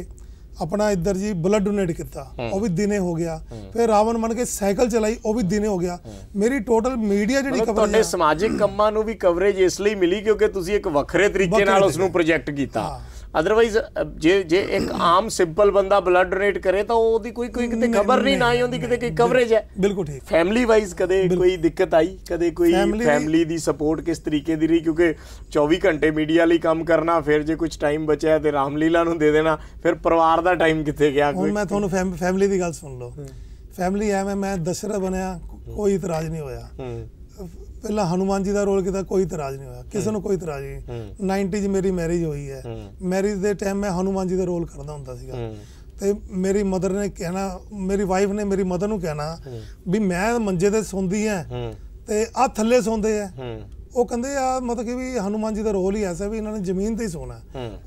S2: ਆਪਣਾ ਇੱਧਰ ਜੀ ਬਲੱਡ ਡੋਨੇਟ ਕੀਤਾ ਉਹ ਵੀ ਦਿਨੇ ਹੋ ਗਿਆ ਫਿਰ ਰਾਵਣ ਮੰਨ ਕੇ ਸਾਈਕਲ ਚਲਾਈ ਉਹ ਵੀ ਦਿਨੇ ਹੋ ਗਿਆ ਮੇਰੀ ਟੋਟਲ ਮੀਡੀਆ ਜਿਹੜੀ ਕਵਰੇਜ ਤੁਹਾਡੇ
S1: ਸਮਾਜਿਕ ਕੰਮਾਂ ਨੂੰ ਵੀ ਕਵਰੇਜ ਇਸ ਲਈ ਮਿਲੀ ਕਿਉਂਕਿ ਤੁਸੀਂ ਇੱਕ ਵੱਖਰੇ ਤਰੀਕੇ ਨਾਲ ਉਸ ਨੂੰ ਪ੍ਰੋਜੈਕਟ ਕੀਤਾ ਅਦਰਵਾਈਜ਼ ਜੇ ਜੇ ਇੱਕ ਆਮ ਸਿੰਪਲ ਬੰਦਾ ਬਲੱਡ ਡੋਨੇਟ ਕਰੇ ਤਾਂ ਉਹਦੀ ਕੋਈ ਕੋਈ ਕਿਤੇ ਖਬਰ ਨਹੀਂ ਨਾ ਹੀ ਹੁੰਦੀ ਕਿਤੇ ਕੋਈ ਕਵਰੇਜ ਹੈ ਬਿਲਕੁਲ ਠੀਕ ਫੈਮਿਲੀ ਵਾਈਜ਼ ਕਦੇ ਕੋਈ ਦਿੱਕਤ ਆਈ ਕਦੇ ਕੋਈ ਫੈਮਿਲੀ ਦੀ ਸਪੋਰਟ ਕਿਸ ਤਰੀਕੇ ਦੀ ਰਹੀ ਕਿਉਂਕਿ 24 ਘੰਟੇ ਮੀਡੀਆ ਲਈ ਕੰਮ ਕਰਨਾ ਫਿਰ ਜੇ ਕੁਝ ਟਾਈਮ ਬਚਿਆ ਤੇ ਰਾਮਲੀਲਾ ਨੂੰ ਦੇ ਦੇਣਾ ਫਿਰ ਪਰਿਵਾਰ ਦਾ ਟਾਈਮ ਕਿੱਥੇ ਗਿਆ ਕੋਈ ਮੈਂ ਤੁਹਾਨੂੰ
S2: ਫੈਮਿਲੀ ਦੀ ਗੱਲ ਸੁਣ ਲਓ ਫੈਮਿਲੀ ਐਵੇਂ ਮੈਂ ਦਸ਼ਰਾ ਬਣਿਆ ਕੋਈ ਇਤਰਾਜ਼ ਨਹੀਂ ਹੋਇਆ ਪਹਿਲਾਂ ਹਨੂਮਾਨ ਜੀ ਦਾ ਰੋਲ ਕਿਤਾ ਕੋਈ ਇਤਰਾਜ਼ ਨਹੀਂ ਹੋਇਆ ਕਿਸੇ ਨੂੰ ਕੋਈ ਇਤਰਾਜ਼ ਨਹੀਂ 90 ਜੀ ਮੇਰੀ ਮੈਰਿਜ ਹੋਈ ਹੈ ਮੈਰਿਜ ਦੇ ਟਾਈਮ ਮੈਂ ਹਨੂਮਾਨ ਜੀ ਦਾ ਰੋਲ ਕਰਦਾ ਹੁੰਦਾ ਸੀਗਾ ਤੇ ਮੇਰੀ ਮਦਰ ਨੇ ਕਹਿਣਾ ਮੇਰੀ ਵਾਈਫ ਨੇ ਮੇਰੀ ਮਦਰ ਨੂੰ ਕਹਿਣਾ ਵੀ ਮੈਂ ਮੰਜੇ ਤੇ ਸੌਂਦੀ ਐ ਤੇ ਆ ਥੱਲੇ ਸੌਂਦੇ ਐ ਉਹ ਕਹਿੰਦੇ ਆ ਮਤਲਬ ਕਿ ਵੀ ਹਨੂਮਾਨ ਜੀ ਦਾ ਰੋਲ ਹੀ ਐਸਾ ਵੀ ਇਹਨਾਂ ਨੇ ਜ਼ਮੀਨ ਤੇ ਹੀ ਸੋਣਾ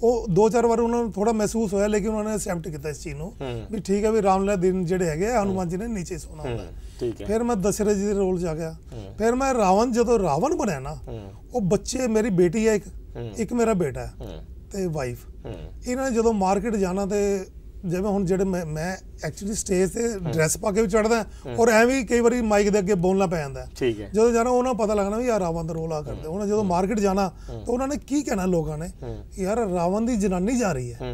S2: ਉਹ ਦੋ ਚਾਰ ਵਾਰ ਉਹਨਾਂ ਨੂੰ ਥੋੜਾ ਮਹਿਸੂਸ ਹੋਇਆ ਲੇਕਿਨ ਉਹਨਾਂ ਨੇ ਅਸੈਪਟ ਕੀਤਾ ਇਸ ਚੀਜ਼ ਨੂੰ ਵੀ ਠੀਕ ਹੈ ਵੀ ਰਾਮਲਾ ਦਿਨ ਜਿਹੜੇ ਹੈਗੇ ਹਨੂਮਾਨ ਜੀ ਨੇ ਨੀਚੇ ਸੋਣਾ ਹੁੰਦਾ ਠੀਕ ਹੈ ਫਿਰ ਮੈਂ ਦਸ਼ਰਥ ਜੀ ਦੇ ਰੋਲ 'ਚ ਆ ਗਿਆ ਫਿਰ ਮੈਂ ਰਾਵਣ ਜਦੋਂ ਰਾਵਣ ਬਣਿਆ ਨਾ ਉਹ ਬੱਚੇ ਮੇਰੀ ਬੇਟੀ ਹੈ ਇੱਕ ਇੱਕ ਮੇਰਾ ਬੇਟਾ ਹੈ ਤੇ ਵਾਈਫ ਇਹਨਾਂ ਨੇ ਜਦੋਂ ਮਾਰਕੀਟ ਜਾਣਾ ਤੇ ਜਿਵੇਂ ਹੁਣ ਜਿਹੜੇ ਮੈਂ ਮੈਂ ਐਕਚੁਅਲੀ ਸਟੇਜ ਤੇ ਡਰੈਸ ਪਾ ਕੇ ਵੀ ਚੜਦਾ ਔਰ ਐਵੇਂ ਕਈ ਵਾਰੀ ਮਾਈਕ ਦੇ ਅੱਗੇ ਬੋਲਣਾ ਪੈ ਜਾਂਦਾ ਠੀਕ ਹੈ ਜਦੋਂ ਜਾਣਾ ਉਹਨਾਂ ਪਤਾ ਲੱਗਣਾ ਵੀ ਯਾਰ ਰਾਵਣ ਦਾ ਰੋਲ ਆ ਕਰਦੇ ਉਹਨਾਂ ਜਦੋਂ ਮਾਰਕੀਟ ਜਾਣਾ ਤਾਂ ਉਹਨਾਂ ਨੇ ਕੀ ਕਹਿਣਾ ਲੋਕਾਂ ਨੇ ਯਾਰ ਰਾਵਣ ਦੀ ਜਨਾਨੀ ਜਾ ਰਹੀ ਹੈ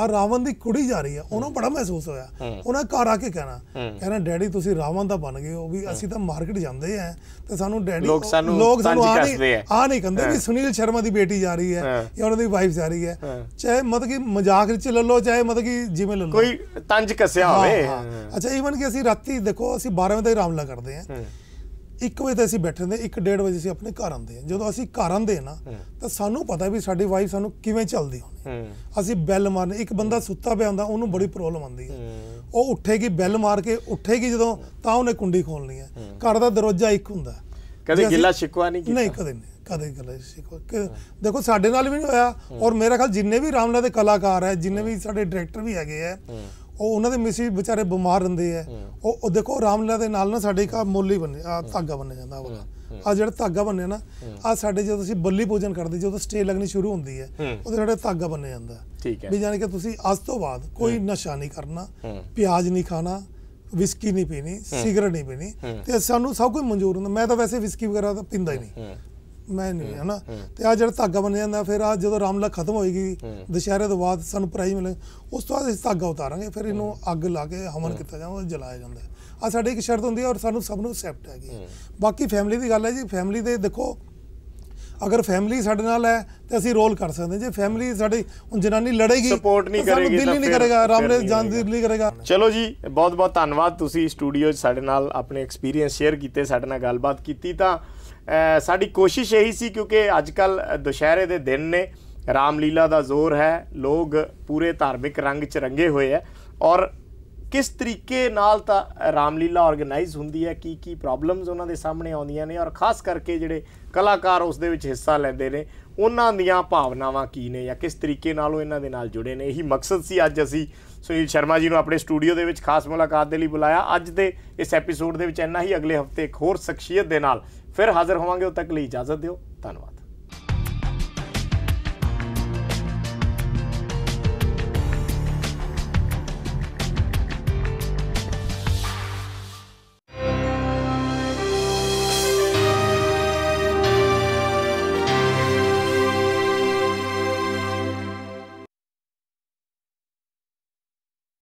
S2: ਆ ਰਾਵਣ ਦੀ ਕੁੜੀ ਜਾ ਰਹੀ ਆ ਉਹਨੂੰ ਬੜਾ ਮਹਿਸੂਸ ਹੋਇਆ ਉਹਨਾਂ ਘਰ ਆ ਕੇ ਕਹਿਣਾ ਕਹਿੰਦਾ ਡੈਡੀ ਤੁਸੀਂ ਰਾਵਣ ਦਾ ਬਣ ਗਏ ਹੋ ਵੀ ਅਸੀਂ ਤਾਂ ਮਾਰਕੀਟ ਜਾਂਦੇ ਆ ਤੇ ਸਾਨੂੰ ਡੈਡੀ ਲੋਕ ਸਾਨੂੰ ਆ ਨਹੀਂ ਆ ਨਹੀਂ ਕਹਿੰਦੇ ਵੀ ਸੁਨੀਲ ਸ਼ਰਮਾ ਦੀ ਬੇਟੀ ਜਾ ਰਹੀ ਹੈ ਜਾਂ ਉਹਨਾਂ ਦੀ ਵਾਈਫ ਜਾ ਰਹੀ ਹੈ ਚਾਹੇ ਮਤਲਬ ਕਿ ਮਜ਼ਾਕ ਵਿੱਚ ਲੈ ਲਓ ਚਾਹੇ ਮਤਲਬ ਕਿ ਜਿਵੇਂ ਲੈ ਲਓ ਕੋਈ ਤੰਜ ਕੱਸਿਆ ਹੋਵੇ ਅੱਛਾ ਈਵਨ ਕਿ ਅਸੀਂ ਰਾਤੀ ਦੇਖੋ ਅਸੀਂ 12 ਵਜੇ ਤੱਕ ਰਾਮਲਾ ਕਰਦੇ ਆ 1 ਵਜੇ ਤੇ ਅਸੀਂ ਬੈਠੇ ਹੁੰਦੇ 1:30 ਵਜੇ ਅਸੀਂ ਆਪਣੇ ਘਰ ਆਉਂਦੇ ਹਾਂ ਜਦੋਂ ਅਸੀਂ ਘਰ ਆਉਂਦੇ ਨਾ ਤਾਂ ਸਾਨੂੰ ਪਤਾ ਵੀ ਸਾਡੀ ਵਾਈਫ ਸਾਨੂੰ ਕਿਵੇਂ ਚੱਲਦੀ ਹੋਣੀ ਅਸੀਂ ਬੈਲ ਮਾਰਨੇ ਇੱਕ ਬੰਦਾ ਸੁੱਤਾ ਪਿਆ ਹੁੰਦਾ ਉਹਨੂੰ ਬੜੀ ਪ੍ਰੋਬਲਮ ਆਉਂਦੀ ਹੈ ਉਹ ਉੱਠੇਗੀ ਬੈਲ ਮਾਰ ਕੇ ਉੱਠੇਗੀ ਜਦੋਂ ਤਾਂ ਉਹਨੇ ਕੁੰਡੀ ਖੋਲਣੀ ਹੈ ਘਰ ਦਾ ਦਰਵਾਜ਼ਾ ਇੱਕ ਹੁੰਦਾ
S1: ਕਦੇ ਗਿੱਲਾ ਸ਼ਿਕਵਾ
S2: ਨਹੀਂ ਕੀਤਾ ਨਹੀਂ ਕਦੇ ਨਹੀਂ ਕਦੇ ਗਿੱਲਾ ਸ਼ਿਕਵਾ ਦੇਖੋ ਸਾਡੇ ਨਾਲ ਵੀ ਨਹੀਂ ਹੋਇਆ ਔਰ ਮੇਰੇ ਖਿਆਲ ਜਿੰਨੇ ਵੀ ਰਾਮਲਾ ਦੇ ਕਲਾਕਾਰ ਹੈ ਜਿੰਨੇ ਵੀ ਸਾਡੇ ਡਾਇਰੈਕਟਰ ਵੀ ਹੈਗੇ ਆ ਉਹ ਉਹਨਾਂ ਦੇ ਮਿਸੀ ਵਿਚਾਰੇ ਬਿਮਾਰ ਰਹਿੰਦੇ ਆ ਉਹ ਦੇਖੋ ਰਾਮਲਾ ਦੇ ਨਾਲ ਨਾ ਸਾਡੇ ਕਾ ਮੋਲੀ ਬਣਿਆ ਆ ਧਾਗਾ ਬਣਿਆ ਜਾਂਦਾ
S3: ਉਹਦਾ ਆ
S2: ਜਿਹੜਾ ਧਾਗਾ ਬਣਿਆ ਨਾ ਆ ਸਾਡੇ ਜਦੋਂ ਅਸੀਂ ਬੱਲੀ ਪੂਜਨ ਕਰਦੇ ਜਦੋਂ ਸਟੇ ਲੱਗਣੀ ਸ਼ੁਰੂ ਹੁੰਦੀ ਹੈ ਉਹਦੇ ਸਾਡੇ ਧਾਗਾ ਬਣਿਆ ਜਾਂਦਾ ਠੀਕ ਹੈ ਵੀ ਜਾਨੀ ਕਿ ਤੁਸੀਂ ਅੱਜ ਤੋਂ ਬਾਅਦ ਕੋਈ ਨਸ਼ਾ ਨਹੀਂ ਕਰਨਾ ਪਿਆਜ਼ ਨਹੀਂ ਖਾਣਾ ਵਿਸਕੀ ਨਹੀਂ ਪੀਣੀ ਸਿਗਰਟ ਨਹੀਂ ਪੀਣੀ ਤੇ ਸਾਨੂੰ ਸਭ ਕੁਝ ਮਨਜ਼ੂਰ ਹੁੰਦਾ ਮੈਂ ਤਾਂ ਵੈਸੇ ਵਿਸਕੀ ਵਗੈਰਾ ਤਾਂ ਪੀਂਦਾ ਹੀ ਨਹੀਂ ਮੈਂ ਨਹੀਂ ਹਨਾ ਤੇ ਆ ਜਿਹੜਾ ਧਾਗਾ ਬਣ ਜਾਂਦਾ ਫਿਰ ਆ ਜਦੋਂ ਰਾਮਲਾ ਖਤਮ ਹੋਏਗੀ ਦੁਸ਼ਹਿਰੇ ਤੋਂ ਬਾਅਦ ਸਾਨੂੰ ਪ੍ਰਾਈ ਮਿਲੇ ਉਸ ਤੋਂ ਬਾਅਦ ਇਸ ਧਾਗਾ ਉਤਾਰਾਂਗੇ ਫਿਰ ਇਹਨੂੰ ਅੱਗ ਲਾ ਕੇ ਹਵਨ ਕੀਤਾ ਜਾਂਦਾ ਜਲਾਇਆ ਜਾਂਦਾ ਆ ਸਾਡੇ ਇੱਕ ਸ਼ਰਤ ਹੁੰਦੀ ਹੈ ਔਰ ਸਾਨੂੰ ਸਭ ਨੂੰ ਅਕਸੈਪਟ ਹੈਗੀ ਬਾਕੀ ਫੈਮਿਲੀ ਦੀ ਗੱਲ ਹੈ ਜੀ ਫੈਮਿਲੀ ਦੇ ਦੇਖੋ ਅਗਰ ਫੈਮਿਲੀ ਸਾਡੇ ਨਾਲ ਹੈ ਤੇ ਅਸੀਂ ਰੋਲ ਕਰ ਸਕਦੇ ਜੇ ਫੈਮਿਲੀ ਸਾਡੀ ਹੁਣ ਜਨਾਨੀ ਲੜੇਗੀ ਸਪੋਰਟ ਨਹੀਂ ਕਰੇਗੀ ਦਿਲ ਨਹੀਂ ਕਰੇਗਾ ਰਾਮਰੇ ਜਾਨ ਦਿਲ ਕਰੇਗਾ
S1: ਚਲੋ ਜੀ ਬਹੁਤ ਬਹੁਤ ਧੰਨਵਾਦ ਤੁਸੀਂ ਸਟੂਡੀਓ 'ਚ ਸਾਡੇ ਨਾਲ ਆਪਣੇ ਐਕਸਪੀਰੀਅੰਸ ਸ਼ੇਅਰ ਕੀਤੇ ਸਾਡੇ ਨਾਲ ਗੱਲਬਾਤ ਕੀਤੀ ਤਾਂ ਸਾਡੀ ਕੋਸ਼ਿਸ਼ ਇਹੀ ਸੀ ਕਿਉਂਕਿ ਅੱਜ ਕੱਲ ਦੁਸ਼ਹਿਰੇ ਦੇ ਦਿਨ ਨੇ ਰਾਮਲੀਲਾ ਦਾ ਜ਼ੋਰ ਹੈ ਲੋਕ ਪੂਰੇ ਧਾਰਮਿਕ ਰੰਗ ਚ ਰੰਗੇ ਹੋਏ ਐ ਔਰ ਕਿਸ ਤਰੀਕੇ ਨਾਲ ਤਾਂ ਰਾਮਲੀਲਾ ਆਰਗੇਨਾਈਜ਼ ਹੁੰਦੀ ਹੈ ਕੀ ਕੀ ਪ੍ਰੋਬਲਮਸ ਉਹਨਾਂ ਦੇ ਸਾਹਮਣੇ ਆਉਂਦੀਆਂ ਨੇ ਔਰ ਖਾਸ ਕਰਕੇ ਜਿਹੜੇ ਕਲਾਕਾਰ ਉਸ ਦੇ ਵਿੱਚ ਹਿੱਸਾ ਲੈਂਦੇ ਨੇ ਉਹਨਾਂ ਦੀਆਂ ਭਾਵਨਾਵਾਂ ਕੀ ਨੇ ਜਾਂ ਕਿਸ ਤਰੀਕੇ ਨਾਲ ਉਹ ਇਹਨਾਂ ਦੇ ਨਾਲ ਜੁੜੇ ਨੇ ਇਹੀ ਮਕਸਦ ਸੀ ਅੱਜ ਅਸੀਂ ਸੁਨੀਲ ਸ਼ਰਮਾ ਜੀ ਨੂੰ ਆਪਣੇ ਸਟੂਡੀਓ ਦੇ ਵਿੱਚ ਖਾਸ ਮੁਲਾਕਾਤ ਦੇ ਲਈ ਬੁਲਾਇਆ ਅੱਜ ਦੇ ਇਸ ਐਪੀਸੋਡ ਦੇ ਵਿੱਚ ਇੰਨਾ ਹੀ ਅਗਲੇ ਹਫਤੇ ਇੱਕ ਹੋਰ ਸ਼ਖਸੀਅਤ ਦੇ ਨਾਲ ਫਿਰ ਹਾਜ਼ਰ ਹੋਵਾਂਗੇ ਉਦ ਤੱਕ ਲਈ ਇਜਾਜ਼ਤ ਦਿਓ ਧੰਨਵਾਦ